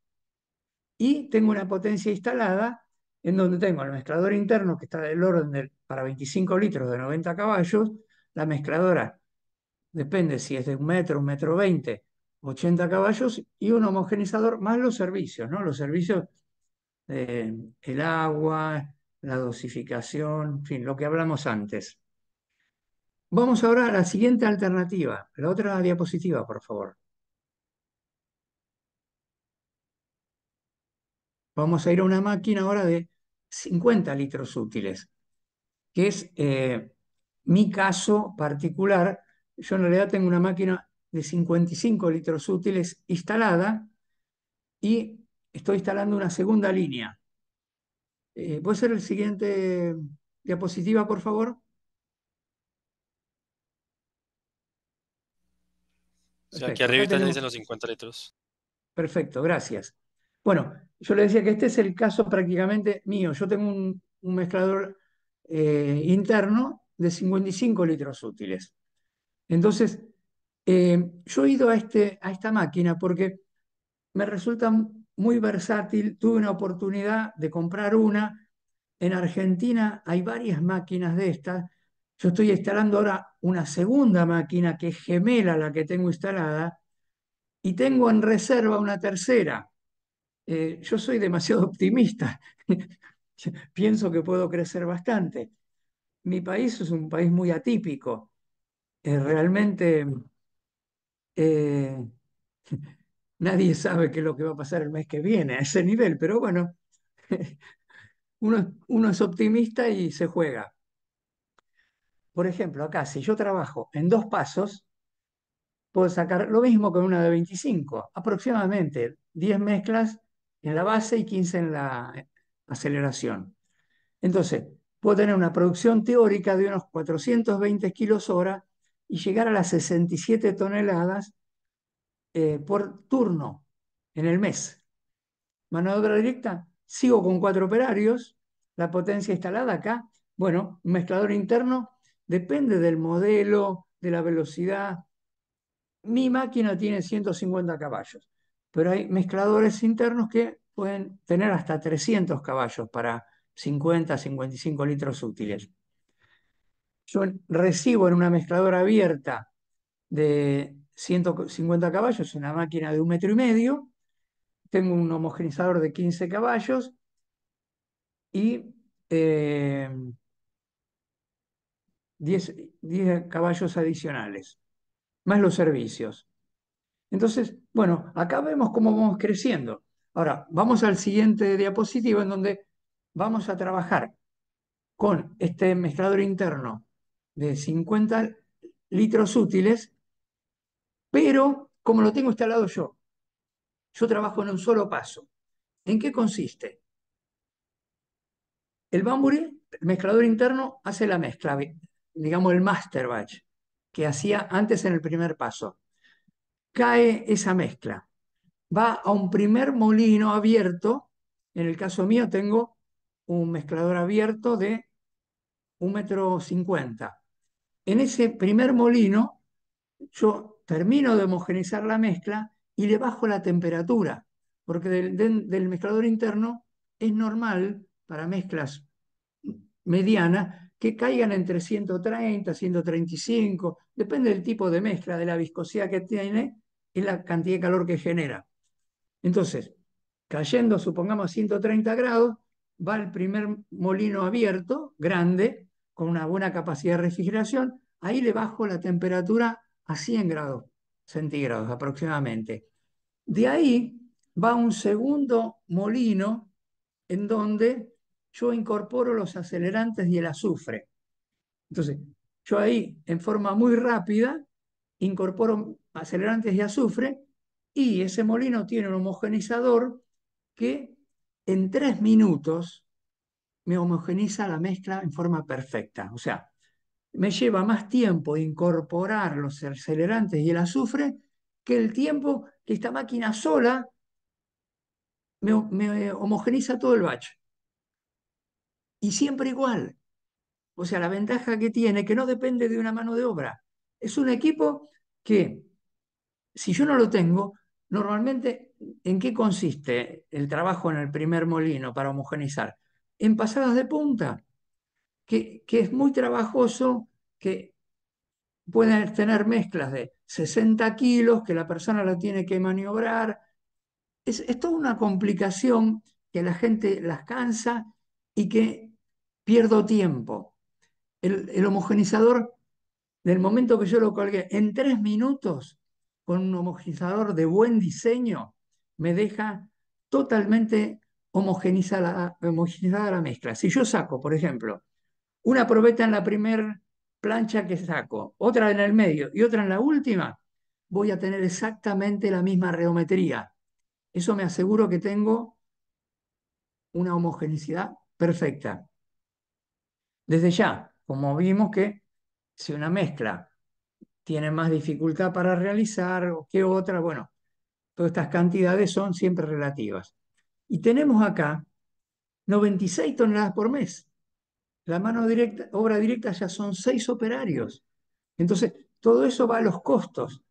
Y tengo una potencia instalada en donde tengo el mezclador interno que está del orden para 25 litros de 90 caballos, la mezcladora depende si es de un metro, un metro veinte 80 caballos y un homogenizador más los servicios, ¿no? Los servicios, eh, el agua, la dosificación, en fin, lo que hablamos antes. Vamos ahora a la siguiente alternativa, la otra diapositiva, por favor. Vamos a ir a una máquina ahora de 50 litros útiles, que es eh, mi caso particular. Yo en realidad tengo una máquina de 55 litros útiles instalada y estoy instalando una segunda línea eh, ¿Puede ser el siguiente diapositiva, por favor? aquí arriba también dicen los 50 litros. Perfecto, gracias. Bueno, yo le decía que este es el caso prácticamente mío. Yo tengo un, mezclador eh, interno de 55 litros útiles. Entonces, eh, yo he ido a, este, a esta máquina porque me resulta muy versátil. Tuve una oportunidad de comprar una. En Argentina hay varias máquinas de estas. Yo estoy instalando ahora una segunda máquina que gemela la que tengo instalada y tengo en reserva una tercera. Eh, yo soy demasiado optimista. Pienso que puedo crecer bastante. Mi país es un país muy atípico. Eh, realmente eh, nadie sabe qué es lo que va a pasar el mes que viene a ese nivel, pero bueno, uno, uno es optimista y se juega. Por ejemplo, acá, si yo trabajo en dos pasos, puedo sacar lo mismo con una de 25, aproximadamente 10 mezclas en la base y 15 en la aceleración. Entonces, puedo tener una producción teórica de unos 420 kilos hora y llegar a las 67 toneladas eh, por turno en el mes. Mano de obra directa, sigo con cuatro operarios, la potencia instalada acá, bueno, mezclador interno depende del modelo, de la velocidad. Mi máquina tiene 150 caballos, pero hay mezcladores internos que pueden tener hasta 300 caballos para 50, 55 litros útiles. Yo recibo en una mezcladora abierta de 150 caballos, una máquina de un metro y medio, tengo un homogenizador de 15 caballos y 10, eh, 10 caballos adicionales, más los servicios. Entonces, bueno, acá vemos cómo vamos creciendo. Ahora, vamos al siguiente diapositivo en donde vamos a trabajar con este mezclador interno de 50 litros útiles pero como lo tengo instalado yo, yo trabajo en un solo paso. ¿En qué consiste? El bamburi, el mezclador interno, hace la mezcla, digamos el master batch, que hacía antes en el primer paso. Cae esa mezcla, va a un primer molino abierto, en el caso mío tengo un mezclador abierto de un metro En ese primer molino yo termino de homogeneizar la mezcla y le bajo la temperatura, porque del, mezclador interno es normal para mezclas medianas que caigan entre 130, 135, depende del tipo de mezcla, de la viscosidad que tiene y la cantidad de calor que genera. Entonces, cayendo, supongamos, a 130 grados, va el primer molino abierto, grande, con una buena capacidad de refrigeración, ahí le bajo la temperatura a 100 grados centígrados aproximadamente. De ahí va un segundo molino en donde yo incorporo los acelerantes y el azufre. Entonces, yo ahí, en forma muy rápida, incorporo acelerantes y azufre y ese molino tiene un homogenizador que en tres minutos me homogeniza la mezcla en forma perfecta. O sea, me lleva más tiempo incorporar los acelerantes y el azufre que el tiempo que esta máquina sola me, homogeniza todo el batch. Y siempre igual. O sea, la ventaja que tiene que no depende de una mano de obra. Es un equipo que, si yo no lo tengo, normalmente, ¿en qué consiste el trabajo en el primer molino para homogenizar? En pasadas de punta que, es muy trabajoso que pueden tener mezclas de 60 kilos, que la persona la tiene que maniobrar. Es, toda una complicación que la gente las cansa y que pierdo tiempo. El, homogenizador, del momento que yo lo colgué, en tres minutos, con un homogenizador de buen diseño, me deja totalmente homogeneizada homogenizada la mezcla. Si yo saco, por ejemplo, una probeta en la primera plancha que saco, otra en el medio y otra en la última, voy a tener exactamente la misma reometría. Eso me aseguro que tengo una homogeneidad perfecta. Desde ya, como vimos que si una mezcla tiene más dificultad para realizar que otra, bueno, todas estas cantidades son siempre relativas. Y tenemos acá 96 toneladas por mes. La mano directa, obra directa ya son seis operarios. Entonces, todo eso va a los costos.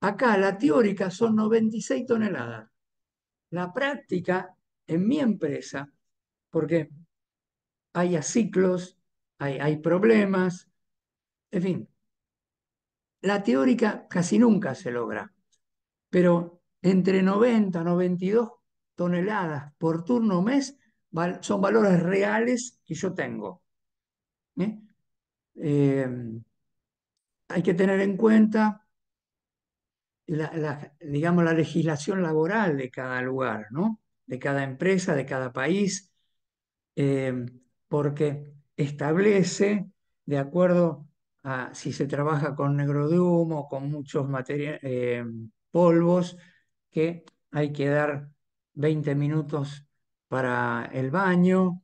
Acá la teórica son 96 toneladas. La práctica en mi empresa, porque hay ciclos hay, hay problemas, en fin. La teórica casi nunca se logra, pero entre 90 y 92 toneladas por turno mes son valores reales que yo tengo. ¿eh? Eh, hay que tener en cuenta la, digamos, la legislación laboral de cada lugar, ¿no? de cada empresa, de cada país, eh, porque establece, de acuerdo a si se trabaja con negro de humo, con muchos polvos, que hay que dar 20 minutos para el baño,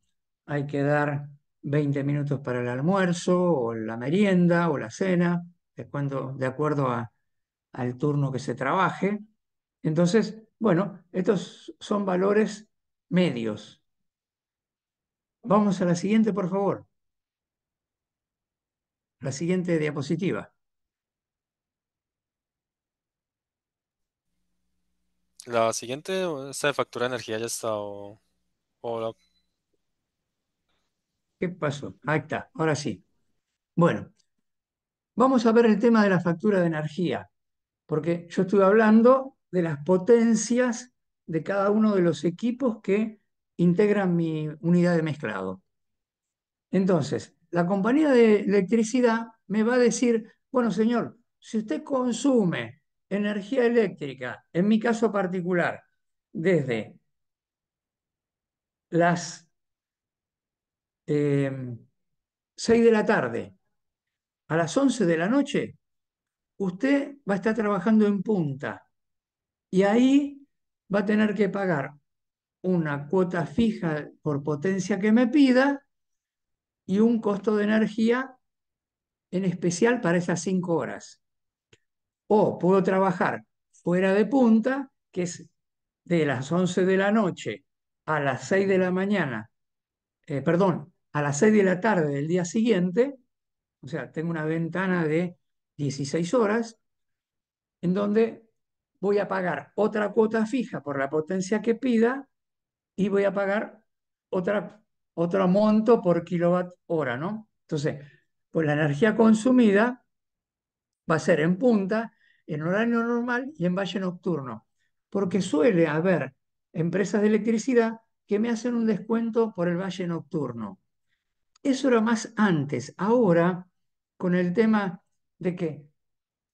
hay que dar 20 minutos para el almuerzo o la merienda o la cena, de, cuando, de acuerdo al turno que se trabaje. Entonces, bueno, estos son valores medios. Vamos a la siguiente, por favor. La siguiente diapositiva. La siguiente, esta de factura de energía ya está... ¿Qué pasó? Ahí está, ahora sí. Bueno, vamos a ver el tema de la factura de energía, porque yo estuve hablando de las potencias de cada uno de los equipos que integran mi unidad de mezclado. Entonces, la compañía de electricidad me va a decir, bueno señor, si usted consume energía eléctrica, en mi caso particular, desde las 6 em, de la tarde a las 11 de la noche, usted va a estar trabajando en punta y ahí va a tener que pagar una cuota fija por potencia que me pida y un costo de energía en especial para esas 5 horas. O puedo trabajar fuera de punta, que es de las 11 de la noche a las 6 de la mañana, eh, perdón, a las 6 de la tarde del día siguiente, o sea, tengo una ventana de 16 horas, en donde voy a pagar otra cuota fija por la potencia que pida y voy a pagar otra, otro monto por kilowatt hora, ¿no? Entonces, pues la energía consumida va a ser en punta, en horario normal y en valle nocturno, porque suele haber empresas de electricidad que me hacen un descuento por el valle nocturno. Eso era más antes. Ahora, con el tema de que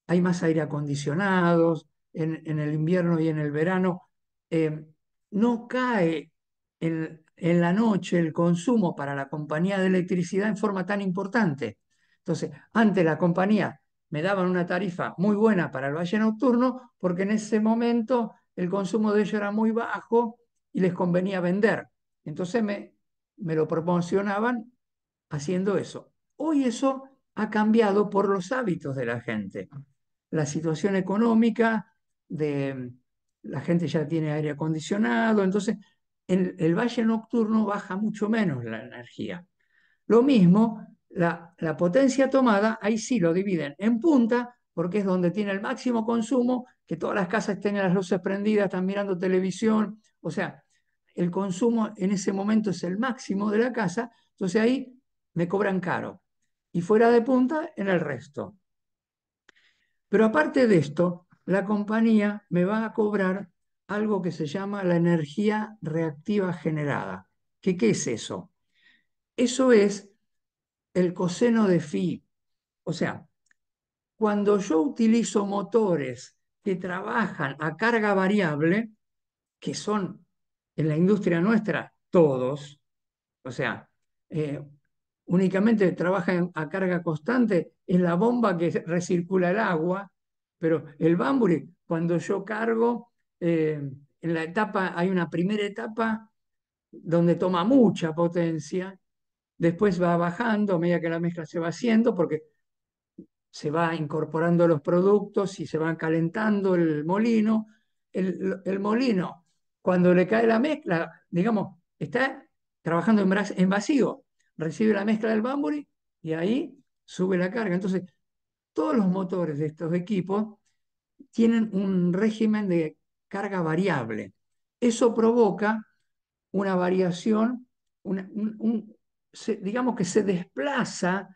hay más aire acondicionado en, el invierno y en el verano, eh, no cae en, la noche el consumo para la compañía de electricidad en forma tan importante. Entonces, antes la compañía me daban una tarifa muy buena para el valle nocturno porque en ese momento el consumo de ellos era muy bajo y les convenía vender. Entonces me, me lo proporcionaban haciendo eso. Hoy eso ha cambiado por los hábitos de la gente. La situación económica de la gente ya tiene aire acondicionado, entonces en el valle nocturno baja mucho menos la energía. Lo mismo, la, la potencia tomada, ahí sí lo dividen en punta, porque es donde tiene el máximo consumo que todas las casas tengan las luces prendidas, están mirando televisión, o sea, el consumo en ese momento es el máximo de la casa, entonces ahí me cobran caro. Y fuera de punta en el resto. Pero aparte de esto, la compañía me va a cobrar algo que se llama la energía reactiva generada. ¿Qué, es eso? Eso es el coseno de phi. O sea, cuando yo utilizo motores que trabajan a carga variable, que son en la industria nuestra todos, o sea, eh, únicamente trabajan a carga constante, es la bomba que recircula el agua, pero el Bamburi, cuando yo cargo, eh, en la etapa, hay una primera etapa donde toma mucha potencia, después va bajando a medida que la mezcla se va haciendo, porque se va incorporando los productos y se van calentando el molino. El, molino, cuando le cae la mezcla, digamos, está trabajando en, vacío, recibe la mezcla del bamburi y ahí sube la carga. Entonces, todos los motores de estos equipos tienen un régimen de carga variable. Eso provoca una variación, digamos que se desplaza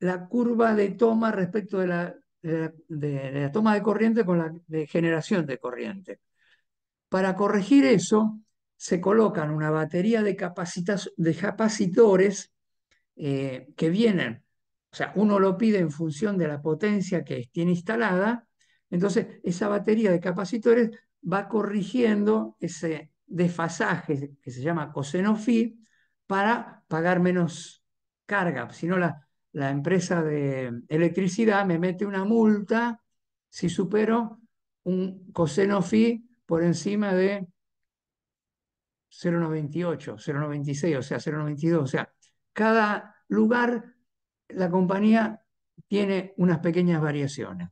la curva de toma respecto de la, de, la toma de corriente con la de generación de corriente. Para corregir eso, se colocan una batería de, de capacitores eh, que vienen, o sea, uno lo pide en función de la potencia que tiene instalada, entonces esa batería de capacitores va corrigiendo ese desfasaje que se llama coseno phi para pagar menos carga, si no la, la empresa de electricidad me mete una multa si supero un coseno phi por encima de 0,98, 0,96, o sea, 0,92. O sea, cada lugar la compañía tiene unas pequeñas variaciones.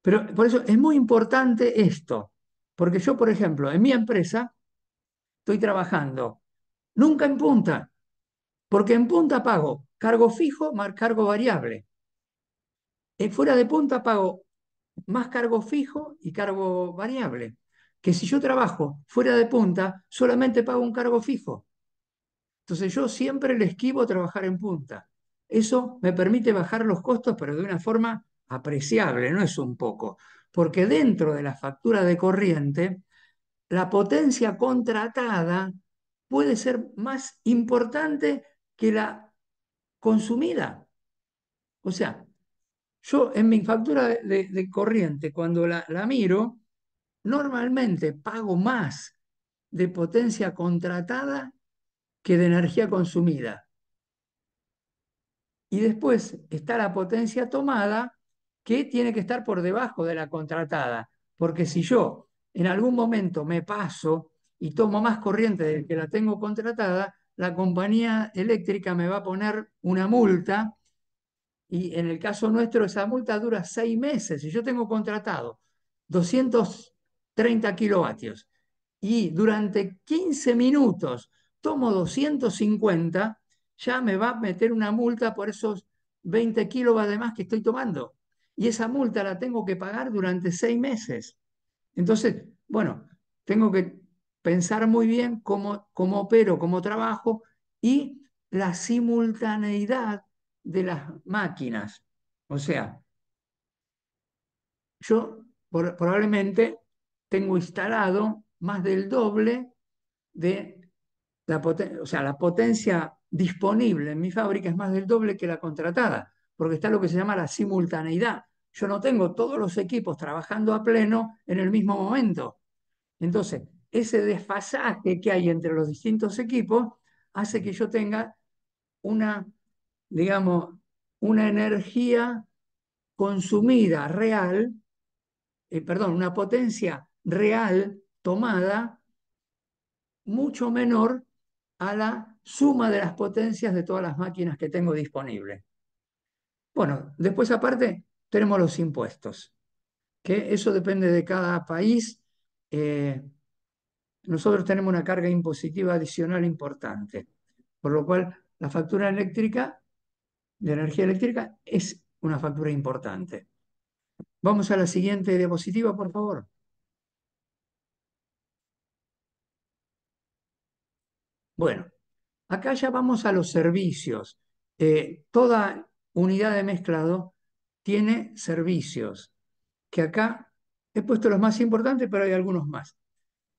Pero por eso es muy importante esto, porque yo, por ejemplo, en mi empresa estoy trabajando nunca en punta, porque en punta pago cargo fijo más cargo variable. En fuera de punta pago más cargo fijo y cargo variable. Que si yo trabajo fuera de punta, solamente pago un cargo fijo. Entonces yo siempre le esquivo trabajar en punta. Eso me permite bajar los costos, pero de una forma apreciable, no es un poco. Porque dentro de la factura de corriente, la potencia contratada puede ser más importante que la consumida. O sea, yo en mi factura de, corriente, cuando la, miro, normalmente pago más de potencia contratada que de energía consumida. Y después está la potencia tomada que tiene que estar por debajo de la contratada, porque si yo en algún momento me paso y tomo más corriente de que la tengo contratada, la compañía eléctrica me va a poner una multa y en el caso nuestro esa multa dura seis meses. Si yo tengo contratado 230 kilovatios y durante 15 minutos tomo 250, ya me va a meter una multa por esos 20 kilovatios de más que estoy tomando. Y esa multa la tengo que pagar durante seis meses. Entonces, bueno, tengo que pensar muy bien cómo, opero, cómo trabajo y la simultaneidad de las máquinas. O sea, yo probablemente tengo instalado más del doble de la potencia, o sea, la potencia disponible en mi fábrica es más del doble que la contratada, porque está lo que se llama la simultaneidad. Yo no tengo todos los equipos trabajando a pleno en el mismo momento. Entonces, ese desfasaje que hay entre los distintos equipos hace que yo tenga una, digamos, una energía consumida real, eh, perdón, una potencia real tomada mucho menor a la suma de las potencias de todas las máquinas que tengo disponibles. Bueno, después aparte tenemos los impuestos, que eso depende de cada país. Eh, nosotros tenemos una carga impositiva adicional importante, por lo cual la factura eléctrica, de energía eléctrica, es una factura importante. Vamos a la siguiente diapositiva, por favor. Bueno, acá ya vamos a los servicios. Eh, toda unidad de mezclado tiene servicios, que acá he puesto los más importantes, pero hay algunos más.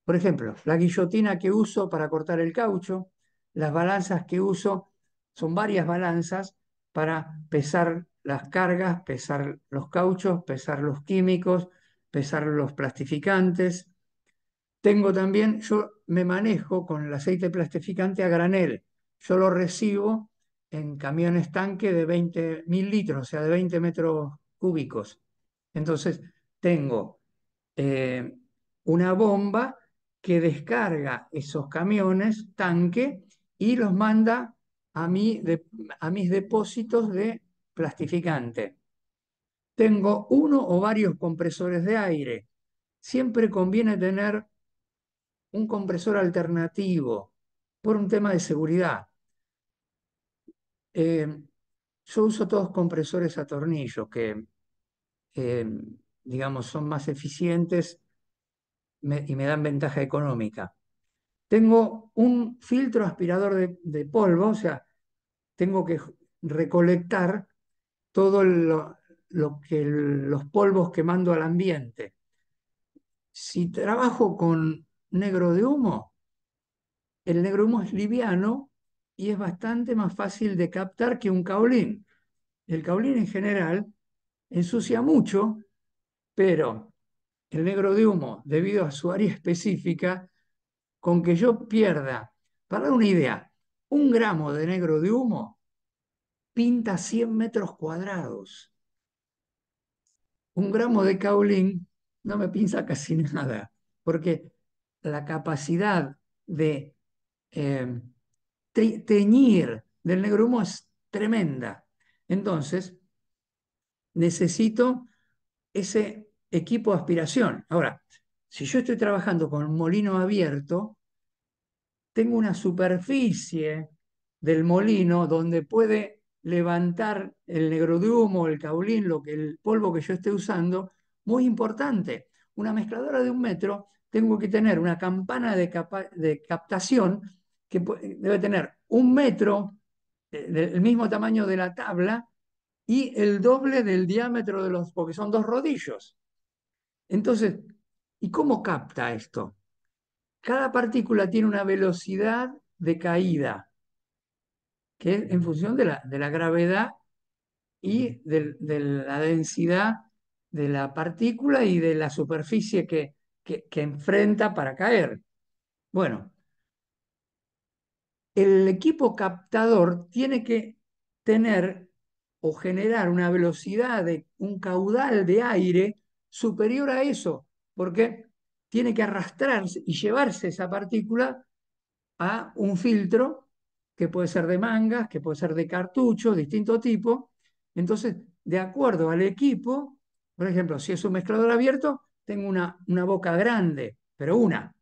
Por ejemplo, la guillotina que uso para cortar el caucho, las balanzas que uso, son varias balanzas para pesar las cargas, pesar los cauchos, pesar los químicos, pesar los plastificantes. Tengo también, yo me manejo con el aceite plastificante a granel. Yo lo recibo en camiones tanque de mil litros, o sea, de 20 metros cúbicos. Entonces, tengo eh, una bomba que descarga esos camiones, tanque, y los manda a, a mis depósitos de plastificante. Tengo uno o varios compresores de aire. Siempre conviene tener un compresor alternativo por un tema de seguridad. Eh, yo uso todos compresores a tornillo, que, eh, digamos, son más eficientes y me dan ventaja económica. Tengo un filtro aspirador de, polvo, o sea, tengo que recolectar todos lo, que los polvos que mando al ambiente. Si trabajo con negro de humo, el negro humo es liviano y es bastante más fácil de captar que un caolín. El caolín en general ensucia mucho, pero el negro de humo, debido a su área específica, con que yo pierda, para dar una idea, un gramo de negro de humo pinta 100 metros cuadrados. Un gramo de caulín no me pinta casi nada, porque la capacidad de eh, teñir del negro humo es tremenda. Entonces, necesito ese equipo de aspiración. Ahora, si yo estoy trabajando con un molino abierto, tengo una superficie del molino donde puede levantar el negro de humo, el caulín, lo que, el polvo que yo esté usando, muy importante. Una mezcladora de un metro, tengo que tener una campana de, captación que eh, debe tener un metro eh, del mismo tamaño de la tabla y el doble del diámetro de los, porque son dos rodillos. Entonces, ¿y cómo capta esto? Cada partícula tiene una velocidad de caída, que es en función de la, gravedad y de, la densidad de la partícula y de la superficie que, que, que enfrenta para caer. Bueno, el equipo captador tiene que tener o generar una velocidad de un caudal de aire superior a eso, porque tiene que arrastrarse y llevarse esa partícula a un filtro que puede ser de mangas, que puede ser de cartucho distinto tipo. Entonces, de acuerdo al equipo, por ejemplo, si es un mezclador abierto, tengo una, boca grande, pero una.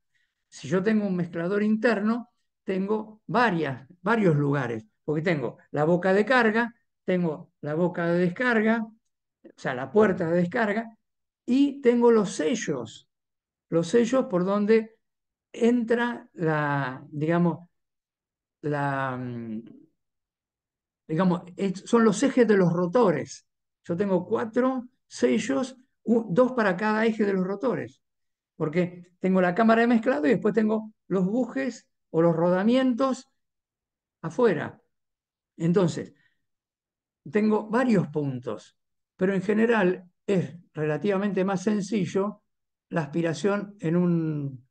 Si yo tengo un mezclador interno, tengo varias, varios lugares, porque tengo la boca de carga, tengo la boca de descarga, o sea, la puerta de descarga, y tengo los sellos, los sellos por donde entra la, digamos, la, mm, digamos, son los ejes de los rotores. Yo tengo cuatro sellos, dos para cada eje de los rotores, porque tengo la cámara de mezclado y después tengo los bujes o los rodamientos afuera. Entonces, tengo varios puntos, pero en general es relativamente más sencillo la aspiración en un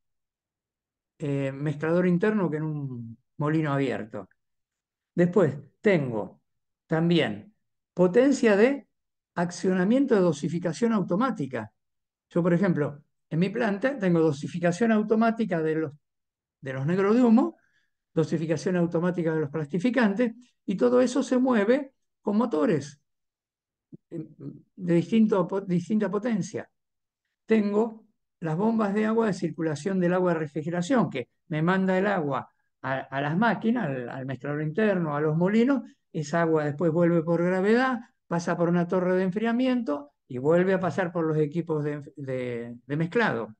eh, mezclador interno que en un molino abierto. Después tengo también potencia de accionamiento de dosificación automática. Yo, por ejemplo, en mi planta tengo dosificación automática de los, de los negros de humo, dosificación automática de los plastificantes, y todo eso se mueve con motores de distinta potencia. Tengo las bombas de agua de circulación del agua de refrigeración, que me manda el agua a, las máquinas, al, mezclador interno, a los molinos, esa agua después vuelve por gravedad, pasa por una torre de enfriamiento y vuelve a pasar por los equipos de, mezclado.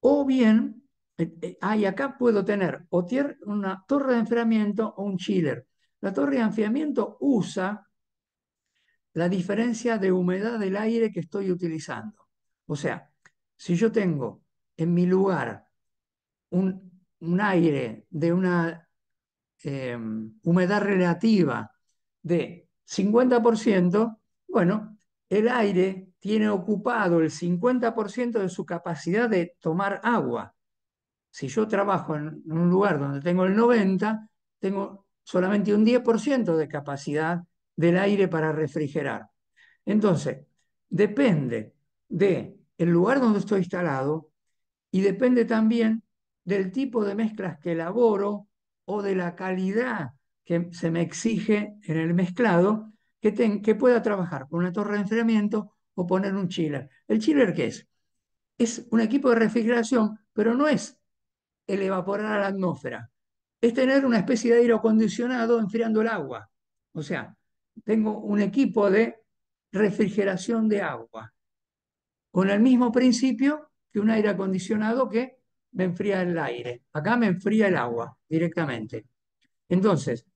O bien, eh, eh, acá puedo tener o una torre de enfriamiento o un chiller. La torre de enfriamiento usa la diferencia de humedad del aire que estoy utilizando. O sea, si yo tengo en mi lugar un, aire de una em, humedad relativa de 50%, bueno, el aire tiene ocupado el 50% de su capacidad de tomar agua. Si yo trabajo en un lugar donde tengo el 90, tengo solamente un 10% de capacidad del aire para refrigerar. Entonces, depende del el lugar donde estoy instalado y depende también del tipo de mezclas que elaboro o de la calidad que se me exige en el mezclado que, que pueda trabajar con una torre de enfriamiento o poner un chiller. ¿El chiller qué es? Es un equipo de refrigeración, pero no es el evaporar a la atmósfera. Es tener una especie de aire acondicionado enfriando el agua. O sea, tengo un equipo de refrigeración de agua, con el mismo principio que un aire acondicionado que me enfría el aire. Acá me enfría el agua directamente. Entonces,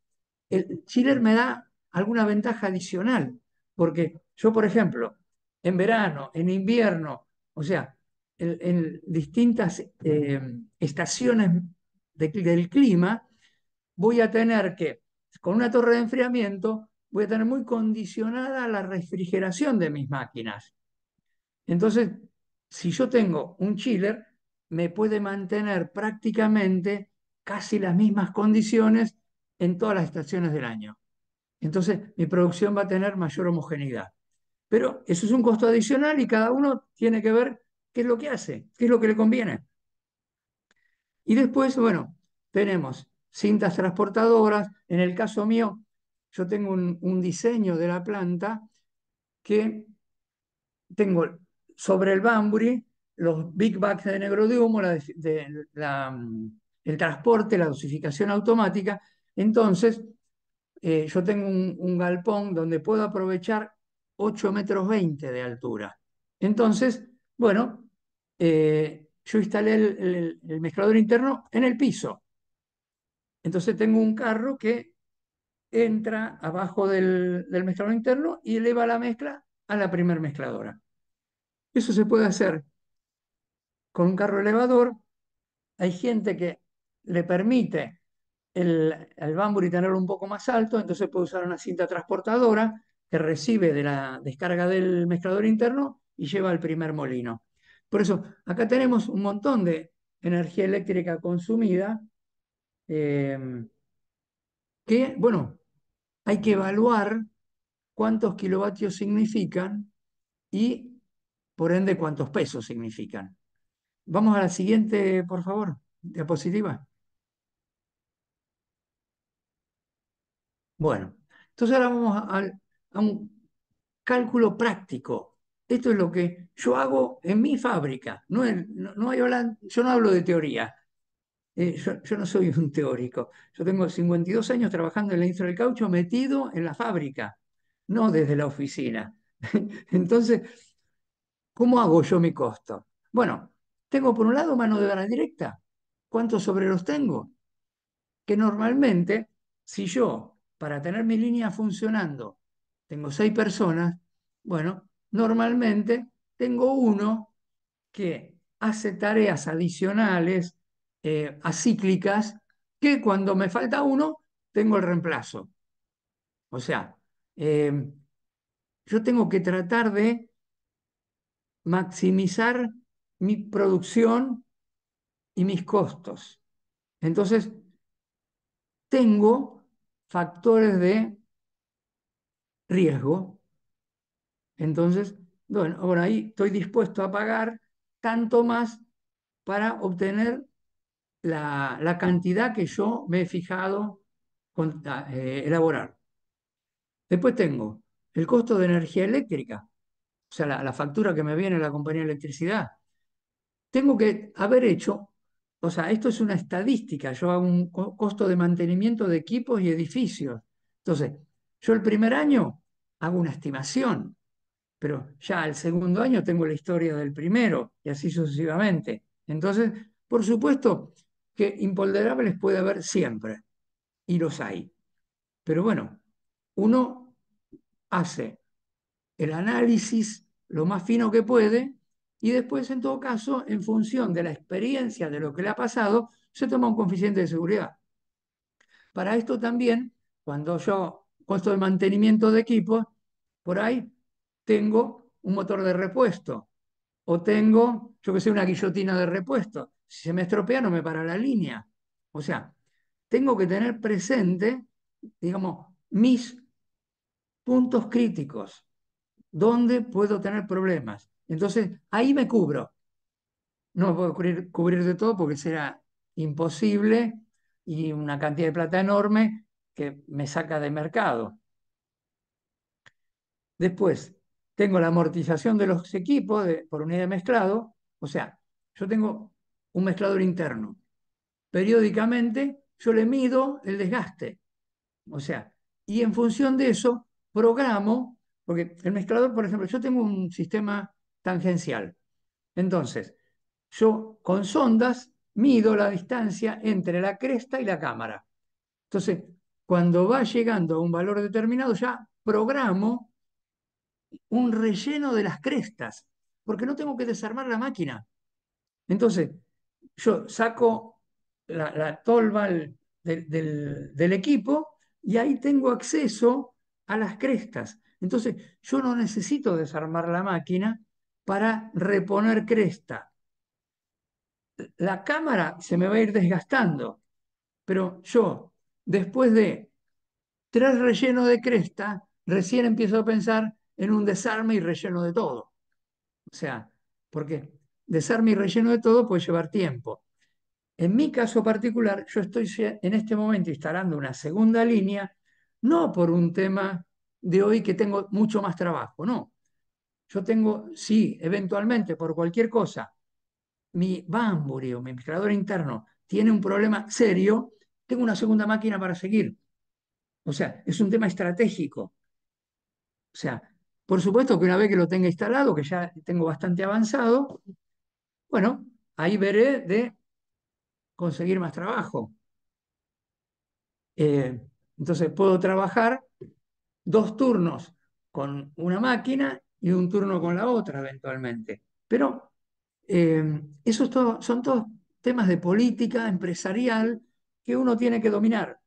el chiller me da alguna ventaja adicional, porque yo, por ejemplo, en verano, en invierno, o sea, en, distintas eh, estaciones del clima, voy a tener que, con una torre de enfriamiento, voy a tener muy condicionada la refrigeración de mis máquinas. Entonces, si yo tengo un chiller, me puede mantener prácticamente casi las mismas condiciones en todas las estaciones del año. Entonces, mi producción va a tener mayor homogeneidad. Pero eso es un costo adicional y cada uno tiene que ver qué es lo que hace, qué es lo que le conviene. Y después, bueno, tenemos cintas transportadoras. En el caso mío, yo tengo un, diseño de la planta que tengo sobre el Bamburi los big bags de negro de humo, mm, el transporte, la dosificación automática. Entonces, eh, yo tengo un, galpón donde puedo aprovechar 8 metros 20 de altura. Entonces, bueno, eh, yo instalé el, mezclador interno en el piso. Entonces tengo un carro que entra abajo del, mezclador interno y eleva la mezcla a la primer mezcladora. Eso se puede hacer con un carro elevador. Hay gente que le permite el, el y tenerlo un poco más alto, entonces puede usar una cinta transportadora que recibe de la descarga del mezclador interno y lleva al primer molino. Por eso, acá tenemos un montón de energía eléctrica consumida. Eh, que, bueno, hay que evaluar cuántos kilovatios significan y, por ende, cuántos pesos significan. Vamos a la siguiente, por favor, diapositiva. Bueno, entonces ahora vamos a, un cálculo práctico. Esto es lo que yo hago en mi fábrica. No, no, yo no hablo de teoría. Eh, yo, no soy un teórico. Yo tengo 52 años trabajando en la industria del caucho metido en la fábrica, no desde la oficina. Entonces, ¿cómo hago yo mi costo? Bueno, tengo por un lado mano de obra directa. ¿Cuántos obreros tengo? Que normalmente, si yo, para tener mi línea funcionando, tengo seis personas, bueno, normalmente tengo uno que hace tareas adicionales eh, acíclicas que cuando me falta uno, tengo el reemplazo. O sea, eh, yo tengo que tratar de maximizar mi producción y mis costos. Entonces, tengo factores de riesgo. Entonces, bueno, ahora ahí estoy dispuesto a pagar tanto más para obtener la, cantidad que yo me he fijado con, eh, elaborar. Después tengo el costo de energía eléctrica, o sea, la, factura que me viene la compañía de electricidad. Tengo que haber hecho, o sea, esto es una estadística, yo hago un costo de mantenimiento de equipos y edificios. Entonces, yo el primer año hago una estimación, pero ya el segundo año tengo la historia del primero y así sucesivamente. Entonces, por supuesto, que imponderables puede haber siempre, y los hay. Pero bueno, uno hace el análisis lo más fino que puede y después, en todo caso, en función de la experiencia de lo que le ha pasado, se toma un coeficiente de seguridad. Para esto también, cuando yo costo de mantenimiento de equipo, por ahí tengo un motor de repuesto o tengo, yo que sé, una guillotina de repuesto. Si se me estropea, no me para la línea. O sea, tengo que tener presente, digamos, mis puntos críticos, ¿Dónde puedo tener problemas. Entonces, ahí me cubro. No me puedo cubrir, de todo porque será imposible y una cantidad de plata enorme que me saca de mercado. Después, tengo la amortización de los equipos por unidad de mezclado. O sea, yo tengo un mezclador interno. Periódicamente yo le mido el desgaste. O sea, y en función de eso programo, porque el mezclador, por ejemplo, yo tengo un sistema tangencial. Entonces, yo con sondas mido la distancia entre la cresta y la cámara. Entonces, cuando va llegando a un valor determinado, ya programo un relleno de las crestas, porque no tengo que desarmar la máquina. Entonces, yo saco la, tolva del, del equipo y ahí tengo acceso a las crestas. Entonces, yo no necesito desarmar la máquina para reponer cresta. La cámara se me va a ir desgastando, pero yo, después de tres rellenos de cresta, recién empiezo a pensar en un desarme y relleno de todo. O sea, porque ser mi relleno de todo puede llevar tiempo. En mi caso particular, yo estoy en este momento instalando una segunda línea, no por un tema de hoy que tengo mucho más trabajo, no. Yo tengo, sí, eventualmente, por cualquier cosa, mi Bamburi o mi administrador interno tiene un problema serio, tengo una segunda máquina para seguir. O sea, es un tema estratégico. O sea, por supuesto que una vez que lo tenga instalado, que ya tengo bastante avanzado, bueno, ahí veré de conseguir más trabajo. Eh, entonces puedo trabajar dos turnos con una máquina y un turno con la otra eventualmente. Pero eh, esos son todos temas de política empresarial que uno tiene que dominar.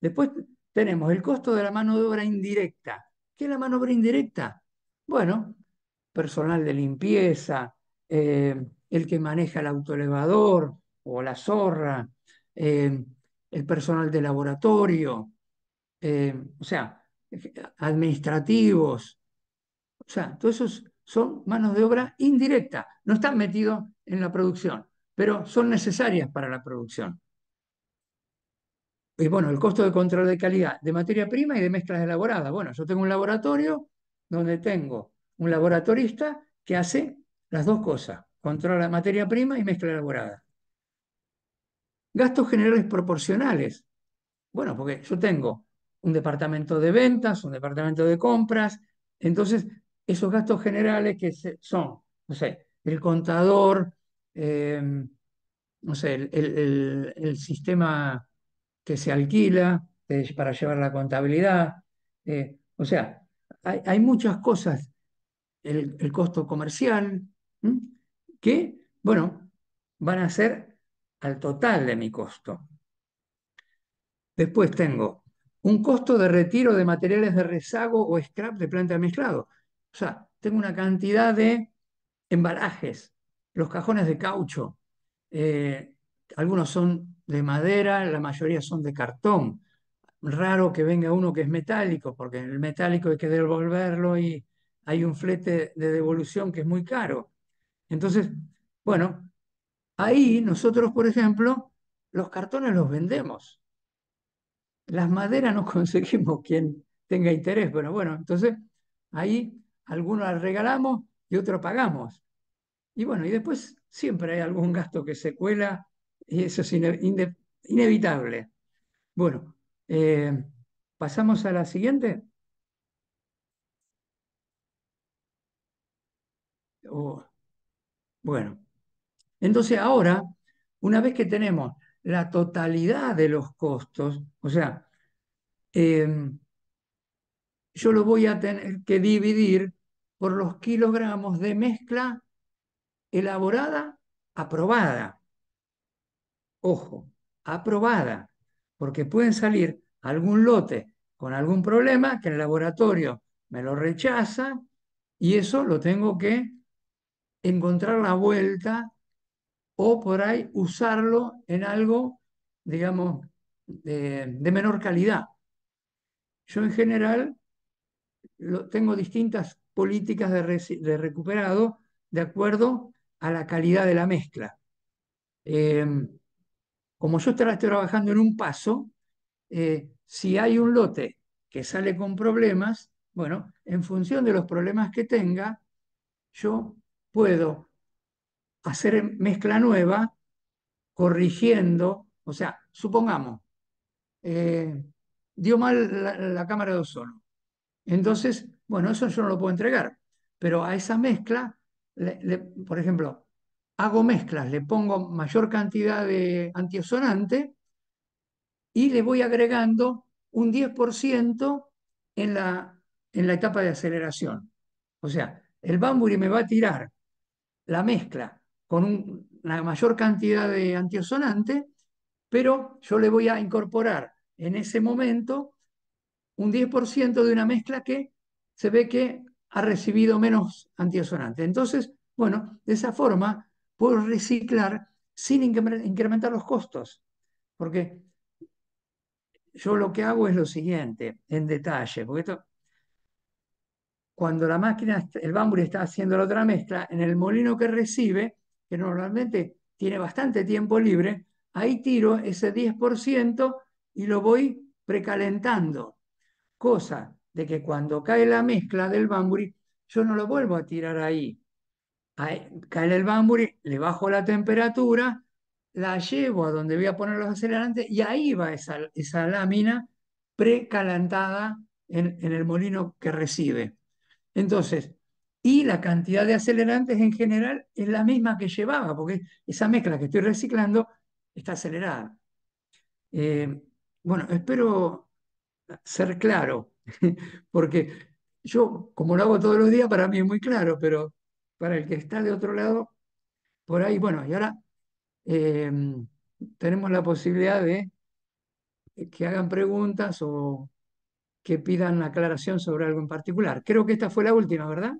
Después tenemos el costo de la mano de obra indirecta. ¿Qué es la mano de obra indirecta? Bueno, personal de limpieza, eh, el que maneja el autoelevador o la zorra, eh, el personal de laboratorio, eh, o sea, administrativos. O sea, todos esos son manos de obra indirecta, no están metidos en la producción, pero son necesarias para la producción. Y bueno, el costo de control de calidad de materia prima y de mezclas elaboradas. Bueno, yo tengo un laboratorio donde tengo un laboratorista que hace las dos cosas, la materia prima y mezcla elaborada. Gastos generales proporcionales. Bueno, porque yo tengo un departamento de ventas, un departamento de compras, entonces esos gastos generales que son, no sé, el contador, em, no sé, el, sistema que se alquila eh, para llevar la contabilidad, eh, o sea, hay, muchas cosas, el costo comercial, que, bueno, van a ser al total de mi costo. Después tengo un costo de retiro de materiales de rezago o scrap de planta mezclado. O sea, tengo una cantidad de embalajes, los cajones de caucho, eh, algunos son de madera, la mayoría son de cartón. Raro que venga uno que es metálico, porque el metálico hay que devolverlo y hay un flete de devolución que es muy caro. Entonces, bueno, ahí nosotros, por ejemplo, los cartones los vendemos. Las maderas no conseguimos quien tenga interés, pero bueno, entonces ahí algunos las regalamos y otros pagamos. Y bueno, y después siempre hay algún gasto que se cuela y eso es inevitable. Bueno, eh, pasamos a la siguiente. Bueno, entonces ahora, una vez que tenemos la totalidad de los costos, o sea, em, yo lo voy a tener que dividir por los kilogramos de mezcla elaborada, aprobada. Ojo, aprobada, porque pueden salir algún lote con algún problema que el laboratorio me lo rechaza y eso lo tengo que encontrar la vuelta o por ahí usarlo en algo, digamos, de, menor calidad. Yo en general lo, tengo distintas políticas de, recuperado de acuerdo a la calidad de la mezcla. Em, como yo estoy trabajando en un paso, eh, si hay un lote que sale con problemas, bueno, en función de los problemas que tenga, yo puedo hacer mezcla nueva corrigiendo, o sea, supongamos, eh, dio mal la, cámara de ozono. Entonces, bueno, eso yo no lo puedo entregar, pero a esa mezcla, por ejemplo, hago mezclas, le pongo mayor cantidad de antiosonante y le voy agregando un 10% en la, en la etapa de aceleración. O sea, el Bamburi me va a tirar la mezcla con la una mayor cantidad de antiosonante, pero yo le voy a incorporar en ese momento un 10% de una mezcla que se ve que ha recibido menos antiosonante. Entonces, bueno, de esa forma puedo reciclar sin incrementar los costos, porque yo lo que hago es lo siguiente, en detalle, porque esto cuando la máquina, el bamburi está haciendo la otra mezcla, en el molino que recibe, que normalmente tiene bastante tiempo libre, ahí tiro ese 10% y lo voy precalentando. Cosa de que cuando cae la mezcla del bamburi, yo no lo vuelvo a tirar ahí. cae el bamburi, le bajo la temperatura, la llevo a donde voy a poner los acelerantes y ahí va esa, lámina precalentada en el molino que recibe. Entonces, y la cantidad de acelerantes en general es la misma que llevaba, porque esa mezcla que estoy reciclando está acelerada. Eh, bueno, espero ser claro, porque yo, como lo hago todos los días, para mí es muy claro, pero para el que está de otro lado, por ahí, bueno, y ahora eh, tenemos la posibilidad de que hagan preguntas o que pidan aclaración sobre algo en particular. Creo que esta fue la última, ¿verdad?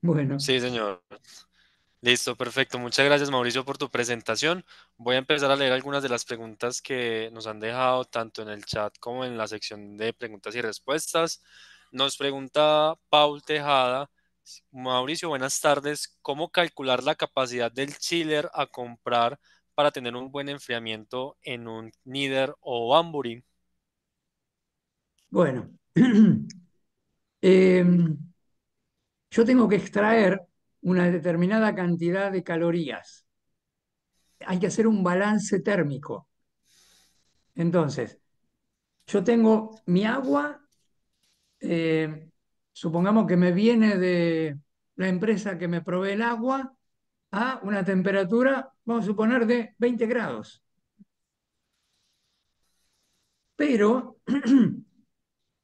Bueno. Sí, señor. Listo, perfecto. Muchas gracias, Mauricio, por tu presentación. Voy a empezar a leer algunas de las preguntas que nos han dejado tanto en el chat como en la sección de preguntas y respuestas. Nos pregunta Paul Tejada, Mauricio, buenas tardes. ¿Cómo calcular la capacidad del chiller a comprar para tener un buen enfriamiento en un nider o Bamburi? Bueno, Em, yo tengo que extraer una determinada cantidad de calorías. Hay que hacer un balance térmico. Entonces, yo tengo mi agua, em, supongamos que me viene de la empresa que me provee el agua a una temperatura, vamos a suponer, de 20 grados. Pero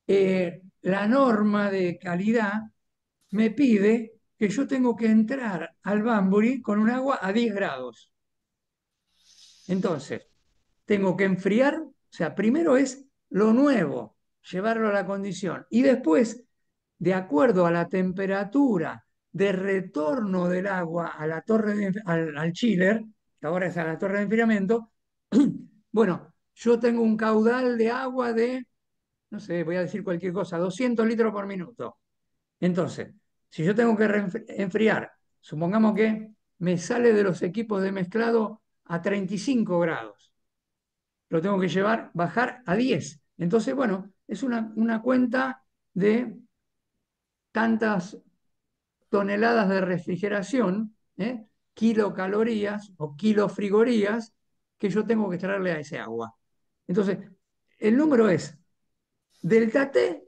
Eh, la norma de calidad me pide que yo tengo que entrar al Bamburi con un agua a 10 grados. Entonces, tengo que enfriar, o sea, primero es lo nuevo, llevarlo a la condición, y después, de acuerdo a la temperatura de retorno del agua a la torre al, al chiller, que ahora es a la torre de enfriamiento, bueno, yo tengo un caudal de agua de no sé, voy a decir cualquier cosa, 200 litros por minuto. Entonces, si yo tengo que enfriar, supongamos que me sale de los equipos de mezclado a 35 grados, lo tengo que llevar, bajar a 10. Entonces, bueno, es una, cuenta de tantas toneladas de refrigeración, ¿eh? kilocalorías o kilofrigorías que yo tengo que extraerle a ese agua. Entonces, el número es Delta T,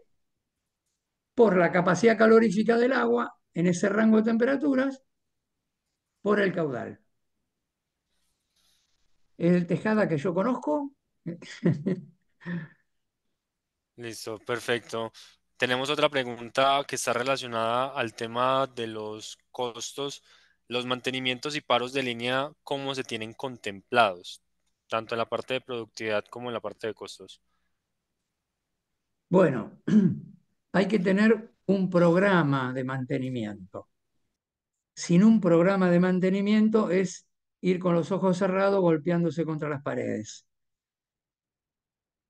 por la capacidad calorífica del agua en ese rango de temperaturas por el caudal. Es el Tejada que yo conozco. Listo, perfecto. Tenemos otra pregunta que está relacionada al tema de los costos, los mantenimientos y paros de línea, ¿cómo se tienen contemplados? Tanto en la parte de productividad como en la parte de costos. Bueno, hay que tener un programa de mantenimiento. Sin un programa de mantenimiento es ir con los ojos cerrados golpeándose contra las paredes.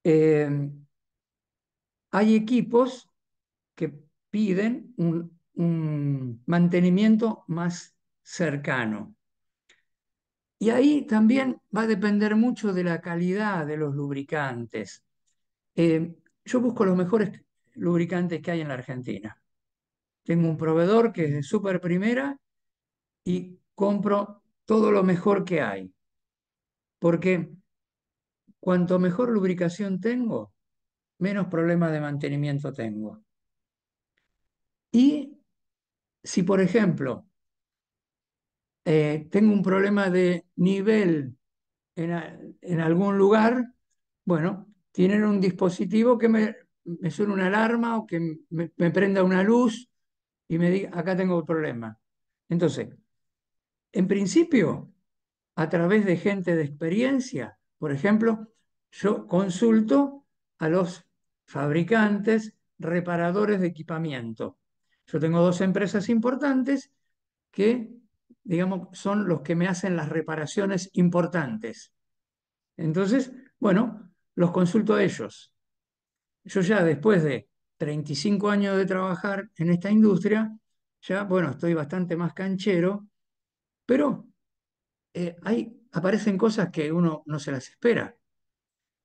Em, hay equipos que piden un, mantenimiento más cercano. Y ahí también va a depender mucho de la calidad de los lubricantes. Em, yo busco los mejores lubricantes que hay en la Argentina. Tengo un proveedor que es de super primera y compro todo lo mejor que hay. Porque cuanto mejor lubricación tengo, menos problemas de mantenimiento tengo. Y si, por ejemplo, eh, tengo un problema de nivel en, en, algún lugar, bueno, tienen un dispositivo que me, suena suene una alarma o que me, me, prenda una luz y me diga, acá tengo un problema. Entonces, en principio, a través de gente de experiencia, por ejemplo, yo consulto a los fabricantes, reparadores de equipamiento. Yo tengo dos empresas importantes que, digamos, son los que me hacen las reparaciones importantes. Entonces, bueno, los consulto a ellos. Yo ya después de 35 años de trabajar en esta industria, ya, bueno, estoy bastante más canchero, pero eh, hay, aparecen cosas que uno no se las espera.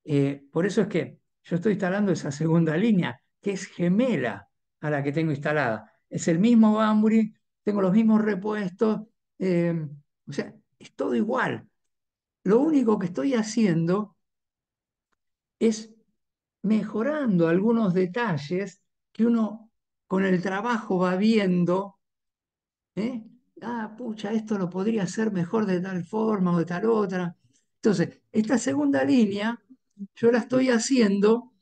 Eh, por eso es que yo estoy instalando esa segunda línea, que es gemela a la que tengo instalada. Es el mismo Bamburi, tengo los mismos repuestos, eh, o sea, es todo igual. Lo único que estoy haciendo es mejorando algunos detalles que uno con el trabajo va viendo. ¿eh? Ah, pucha, esto lo podría hacer mejor de tal forma o de tal otra. Entonces, esta segunda línea yo la estoy haciendo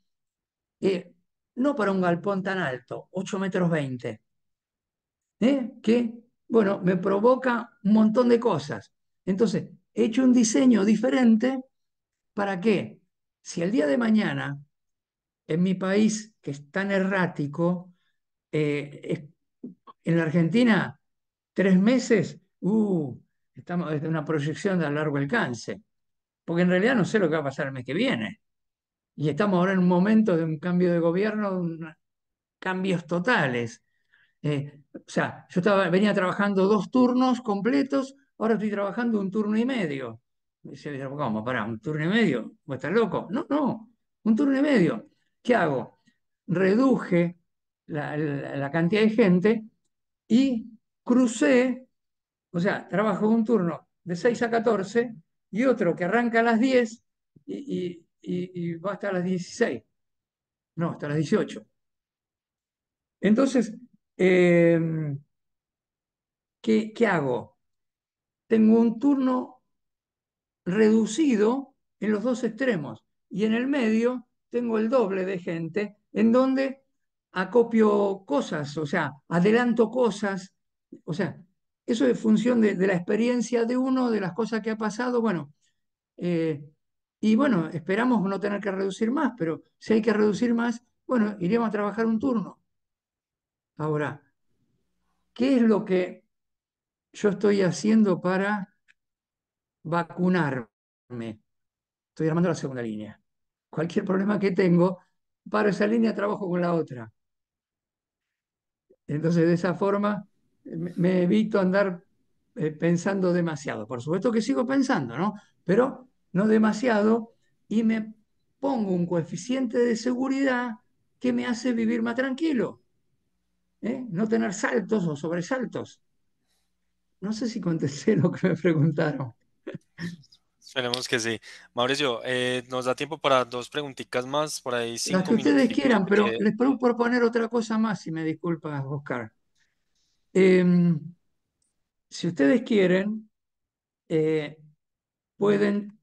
eh, no para un galpón tan alto, 8 metros 20, ¿eh? que, bueno, me provoca un montón de cosas. Entonces, he hecho un diseño diferente para qué? si el día de mañana en mi país, que es tan errático, eh, en la Argentina, tres meses, uh, estamos desde una proyección de a largo alcance, porque en realidad no sé lo que va a pasar el mes que viene. Y estamos ahora en un momento de un cambio de gobierno, cambios totales. Eh, o sea, yo estaba, venía trabajando dos turnos completos, ahora estoy trabajando un turno y medio. Dice, Pará, ¿un turno y medio? ¿Vos estás loco? No, no, un turno y medio. ¿Qué hago? Reduje la, cantidad de gente y crucé, o sea, trabajo un turno de 6 a 14 y otro que arranca a las 10 y, va hasta las 16. No, hasta las 18. Entonces, em, ¿qué, ¿qué hago? Tengo un turno reducido en los dos extremos y en el medio tengo el doble de gente en donde acopio cosas, o sea, adelanto cosas, o sea, eso es función de, la experiencia de uno, de las cosas que ha pasado, bueno, eh, y bueno, esperamos no tener que reducir más, pero si hay que reducir más, bueno, iremos a trabajar un turno. Ahora, ¿qué es lo que yo estoy haciendo para vacunarme. Estoy armando la segunda línea. Cualquier problema que tengo, para esa línea, trabajo con la otra. Entonces, de esa forma, me evito andar eh, pensando demasiado. Por supuesto que sigo pensando, ¿no? Pero no demasiado y me pongo un coeficiente de seguridad que me hace vivir más tranquilo. ¿eh? No tener saltos o sobresaltos. No sé si contesté lo que me preguntaron. Esperemos que sí. Mauricio, eh, nos da tiempo para dos preguntitas más, por ahí Las que ustedes quieran, pero les puedo proponer otra cosa más, si me disculpas, Oscar. Em, si ustedes quieren, eh, pueden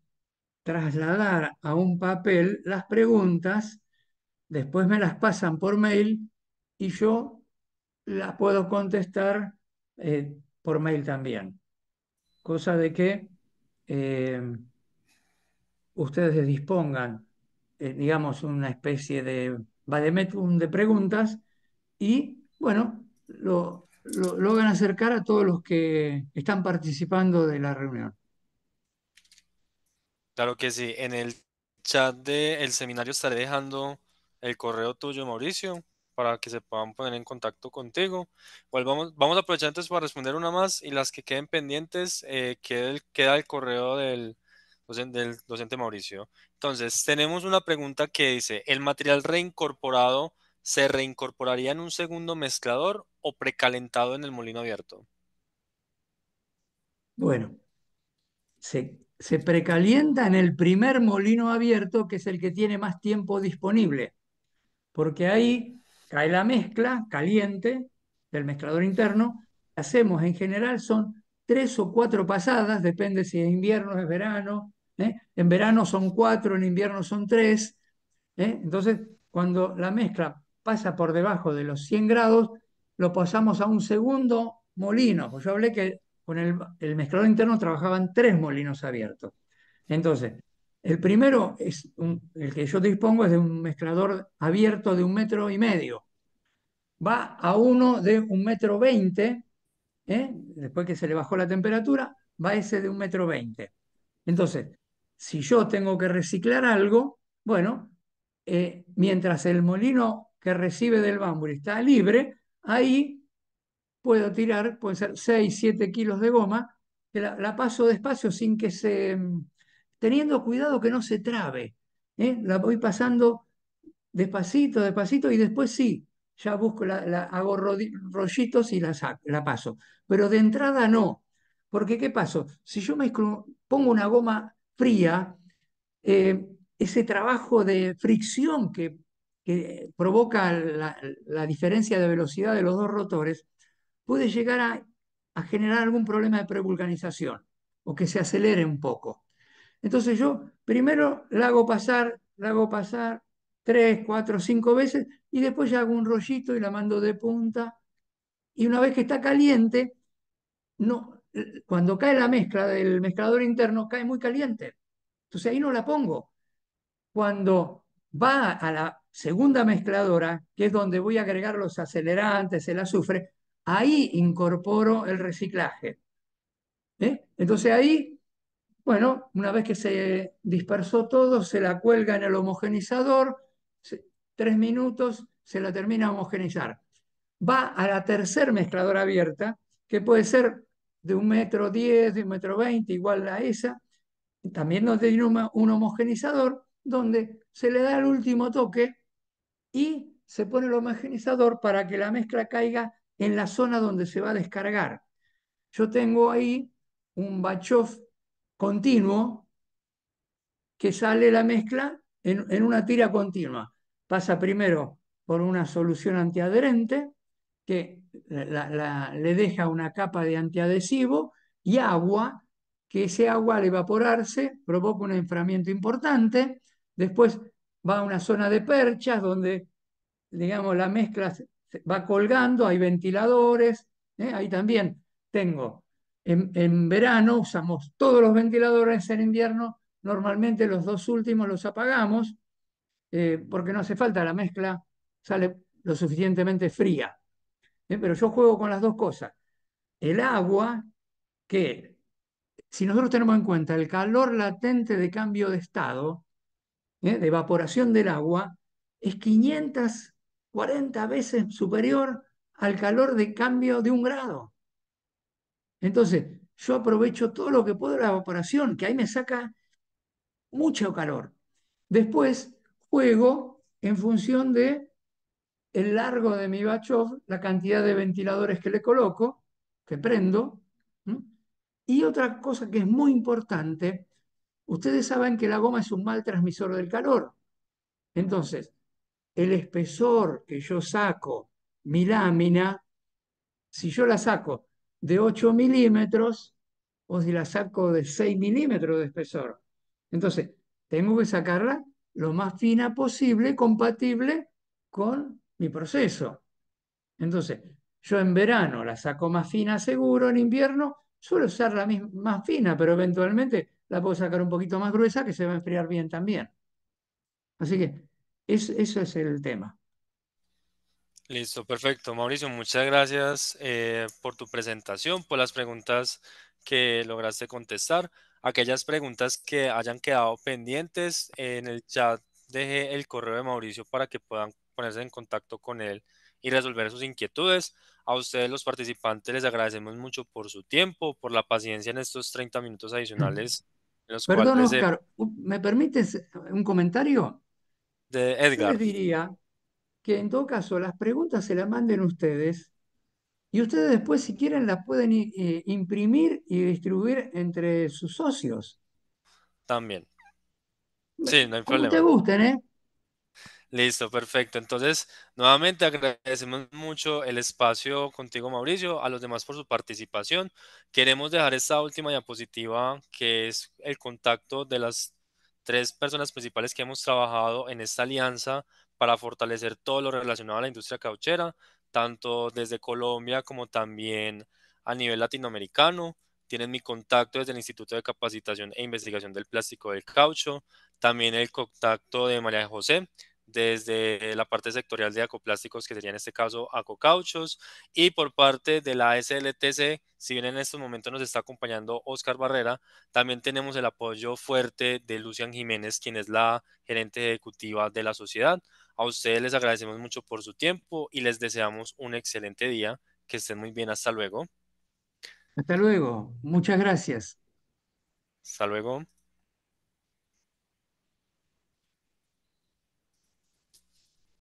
trasladar a un papel las preguntas, después me las pasan por mail y yo las puedo contestar eh, por mail también. Cosa de que eh, ustedes dispongan, eh, digamos, una especie de vademetum de preguntas y, bueno, lo, lo logran acercar a todos los que están participando de la reunión. Claro que sí. En el chat del el seminario estaré dejando el correo tuyo, Mauricio, para que se puedan poner en contacto contigo. vamos, a aprovechar entonces para responder una más y las que queden pendientes, eh, queda, el, queda, correo del, del docente Mauricio. Entonces, tenemos una pregunta que dice, ¿el material reincorporado se reincorporaría en un segundo mezclador o precalentado en el molino abierto? Bueno, se, se precalienta en el primer molino abierto, que es el que tiene más tiempo disponible, porque ahí cae la mezcla caliente del mezclador interno. Hacemos en general son tres o cuatro pasadas, depende si es invierno, es verano. ¿eh? En verano son cuatro, en invierno son tres. ¿eh? Entonces, cuando la mezcla pasa por debajo de los 100 grados, lo pasamos a un segundo molino. yo hablé que con el mezclador interno trabajaban tres molinos abiertos. Entonces, el primero es el que yo dispongo es de un mezclador abierto de un metro y medio. Va a uno de un metro veinte, ¿eh? después que se le bajó la temperatura, va ese de un metro veinte. Entonces, si yo tengo que reciclar algo, bueno, eh, mientras el molino que recibe del bambur está libre, ahí puedo tirar, pueden ser 6, 7 kilos de goma, la paso despacio sin que se mm, teniendo cuidado que no se trabe. ¿eh? La voy pasando despacito, despacito, y después sí, ya busco, la, hago rollitos y la, paso. Pero de entrada no, porque ¿qué pasó? Si yo me pongo una goma fría, eh, ese trabajo de fricción que, provoca la, diferencia de velocidad de los dos rotores puede llegar a, a generar algún problema de prevulcanización o que se acelere un poco. Entonces yo primero la hago pasar, la hago pasar tres, cuatro, cinco veces y después ya hago un rollito y la mando de punta. Y una vez que está caliente, no, cuando cae la mezcla del mezclador interno, cae muy caliente. Entonces ahí no la pongo. Cuando va a la segunda mezcladora, que es donde voy a agregar los acelerantes, el azufre, ahí incorporo el reciclaje. ¿Eh? Entonces ahí bueno, una vez que se dispersó todo, se la cuelga en el homogenizador, tres minutos, se la termina a homogenizar. Va a la tercer mezcladora abierta, que puede ser de un metro diez, de un metro veinte, igual a esa, también nos tiene un homogenizador, donde se le da el último toque y se pone el homogenizador para que la mezcla caiga en la zona donde se va a descargar. Yo tengo ahí un Bachoff continuo que sale la mezcla en, una tira continua. Pasa primero por una solución antiadherente que le deja una capa de antiadhesivo y agua, que ese agua al evaporarse provoca un enfriamiento importante. Después va a una zona de perchas donde, digamos, la mezcla va colgando, hay ventiladores, ¿eh? ahí también tengo en, verano usamos todos los ventiladores, en invierno normalmente los dos últimos los apagamos eh, porque no hace falta, la mezcla sale lo suficientemente fría. Eh, pero yo juego con las dos cosas. El agua, que si nosotros tenemos en cuenta el calor latente de cambio de estado, eh, de evaporación del agua, es 540 veces superior al calor de cambio de un grado. Entonces, yo aprovecho todo lo que puedo de la evaporación, que ahí me saca mucho calor. Después, juego en función de el largo de mi batch la cantidad de ventiladores que le coloco, que prendo. Y otra cosa que es muy importante, ustedes saben que la goma es un mal transmisor del calor. Entonces, el espesor que yo saco, mi lámina, si yo la saco de 8 milímetros o si la saco de 6 milímetros de espesor. Entonces, tengo que sacarla lo más fina posible, compatible con mi proceso. Entonces, yo en verano la saco más fina seguro, en invierno suelo usar la misma, más fina, pero eventualmente la puedo sacar un poquito más gruesa que se va a enfriar bien también. Así que eso es el tema. Listo, perfecto. Mauricio, muchas gracias eh, por tu presentación, por las preguntas que lograste contestar. Aquellas preguntas que hayan quedado pendientes en el chat, deje el correo de Mauricio para que puedan ponerse en contacto con él y resolver sus inquietudes. A ustedes los participantes les agradecemos mucho por su tiempo, por la paciencia en estos 30 minutos adicionales. Perdón, eh, Oscar, ¿me permites un comentario? De Edgar. Yo diría que en todo caso las preguntas se las manden ustedes y ustedes después si quieren las pueden eh, imprimir y distribuir entre sus socios. También. Sí, no hay problema. te gusten, ¿eh? Listo, perfecto. Entonces, nuevamente agradecemos mucho el espacio contigo, Mauricio, a los demás por su participación. Queremos dejar esta última diapositiva, que es el contacto de las tres personas principales que hemos trabajado en esta alianza para fortalecer todo lo relacionado a la industria cauchera, tanto desde Colombia como también a nivel latinoamericano. Tienen mi contacto desde el Instituto de Capacitación e Investigación del Plástico del Caucho, también el contacto de María José desde la parte sectorial de acoplásticos, que sería en este caso acocauchos, y por parte de la SLTC, si bien en estos momentos nos está acompañando Oscar Barrera, también tenemos el apoyo fuerte de Lucian Jiménez, quien es la gerente ejecutiva de la sociedad, a ustedes les agradecemos mucho por su tiempo y les deseamos un excelente día. Que estén muy bien. Hasta luego. Hasta luego. Muchas gracias. Hasta luego.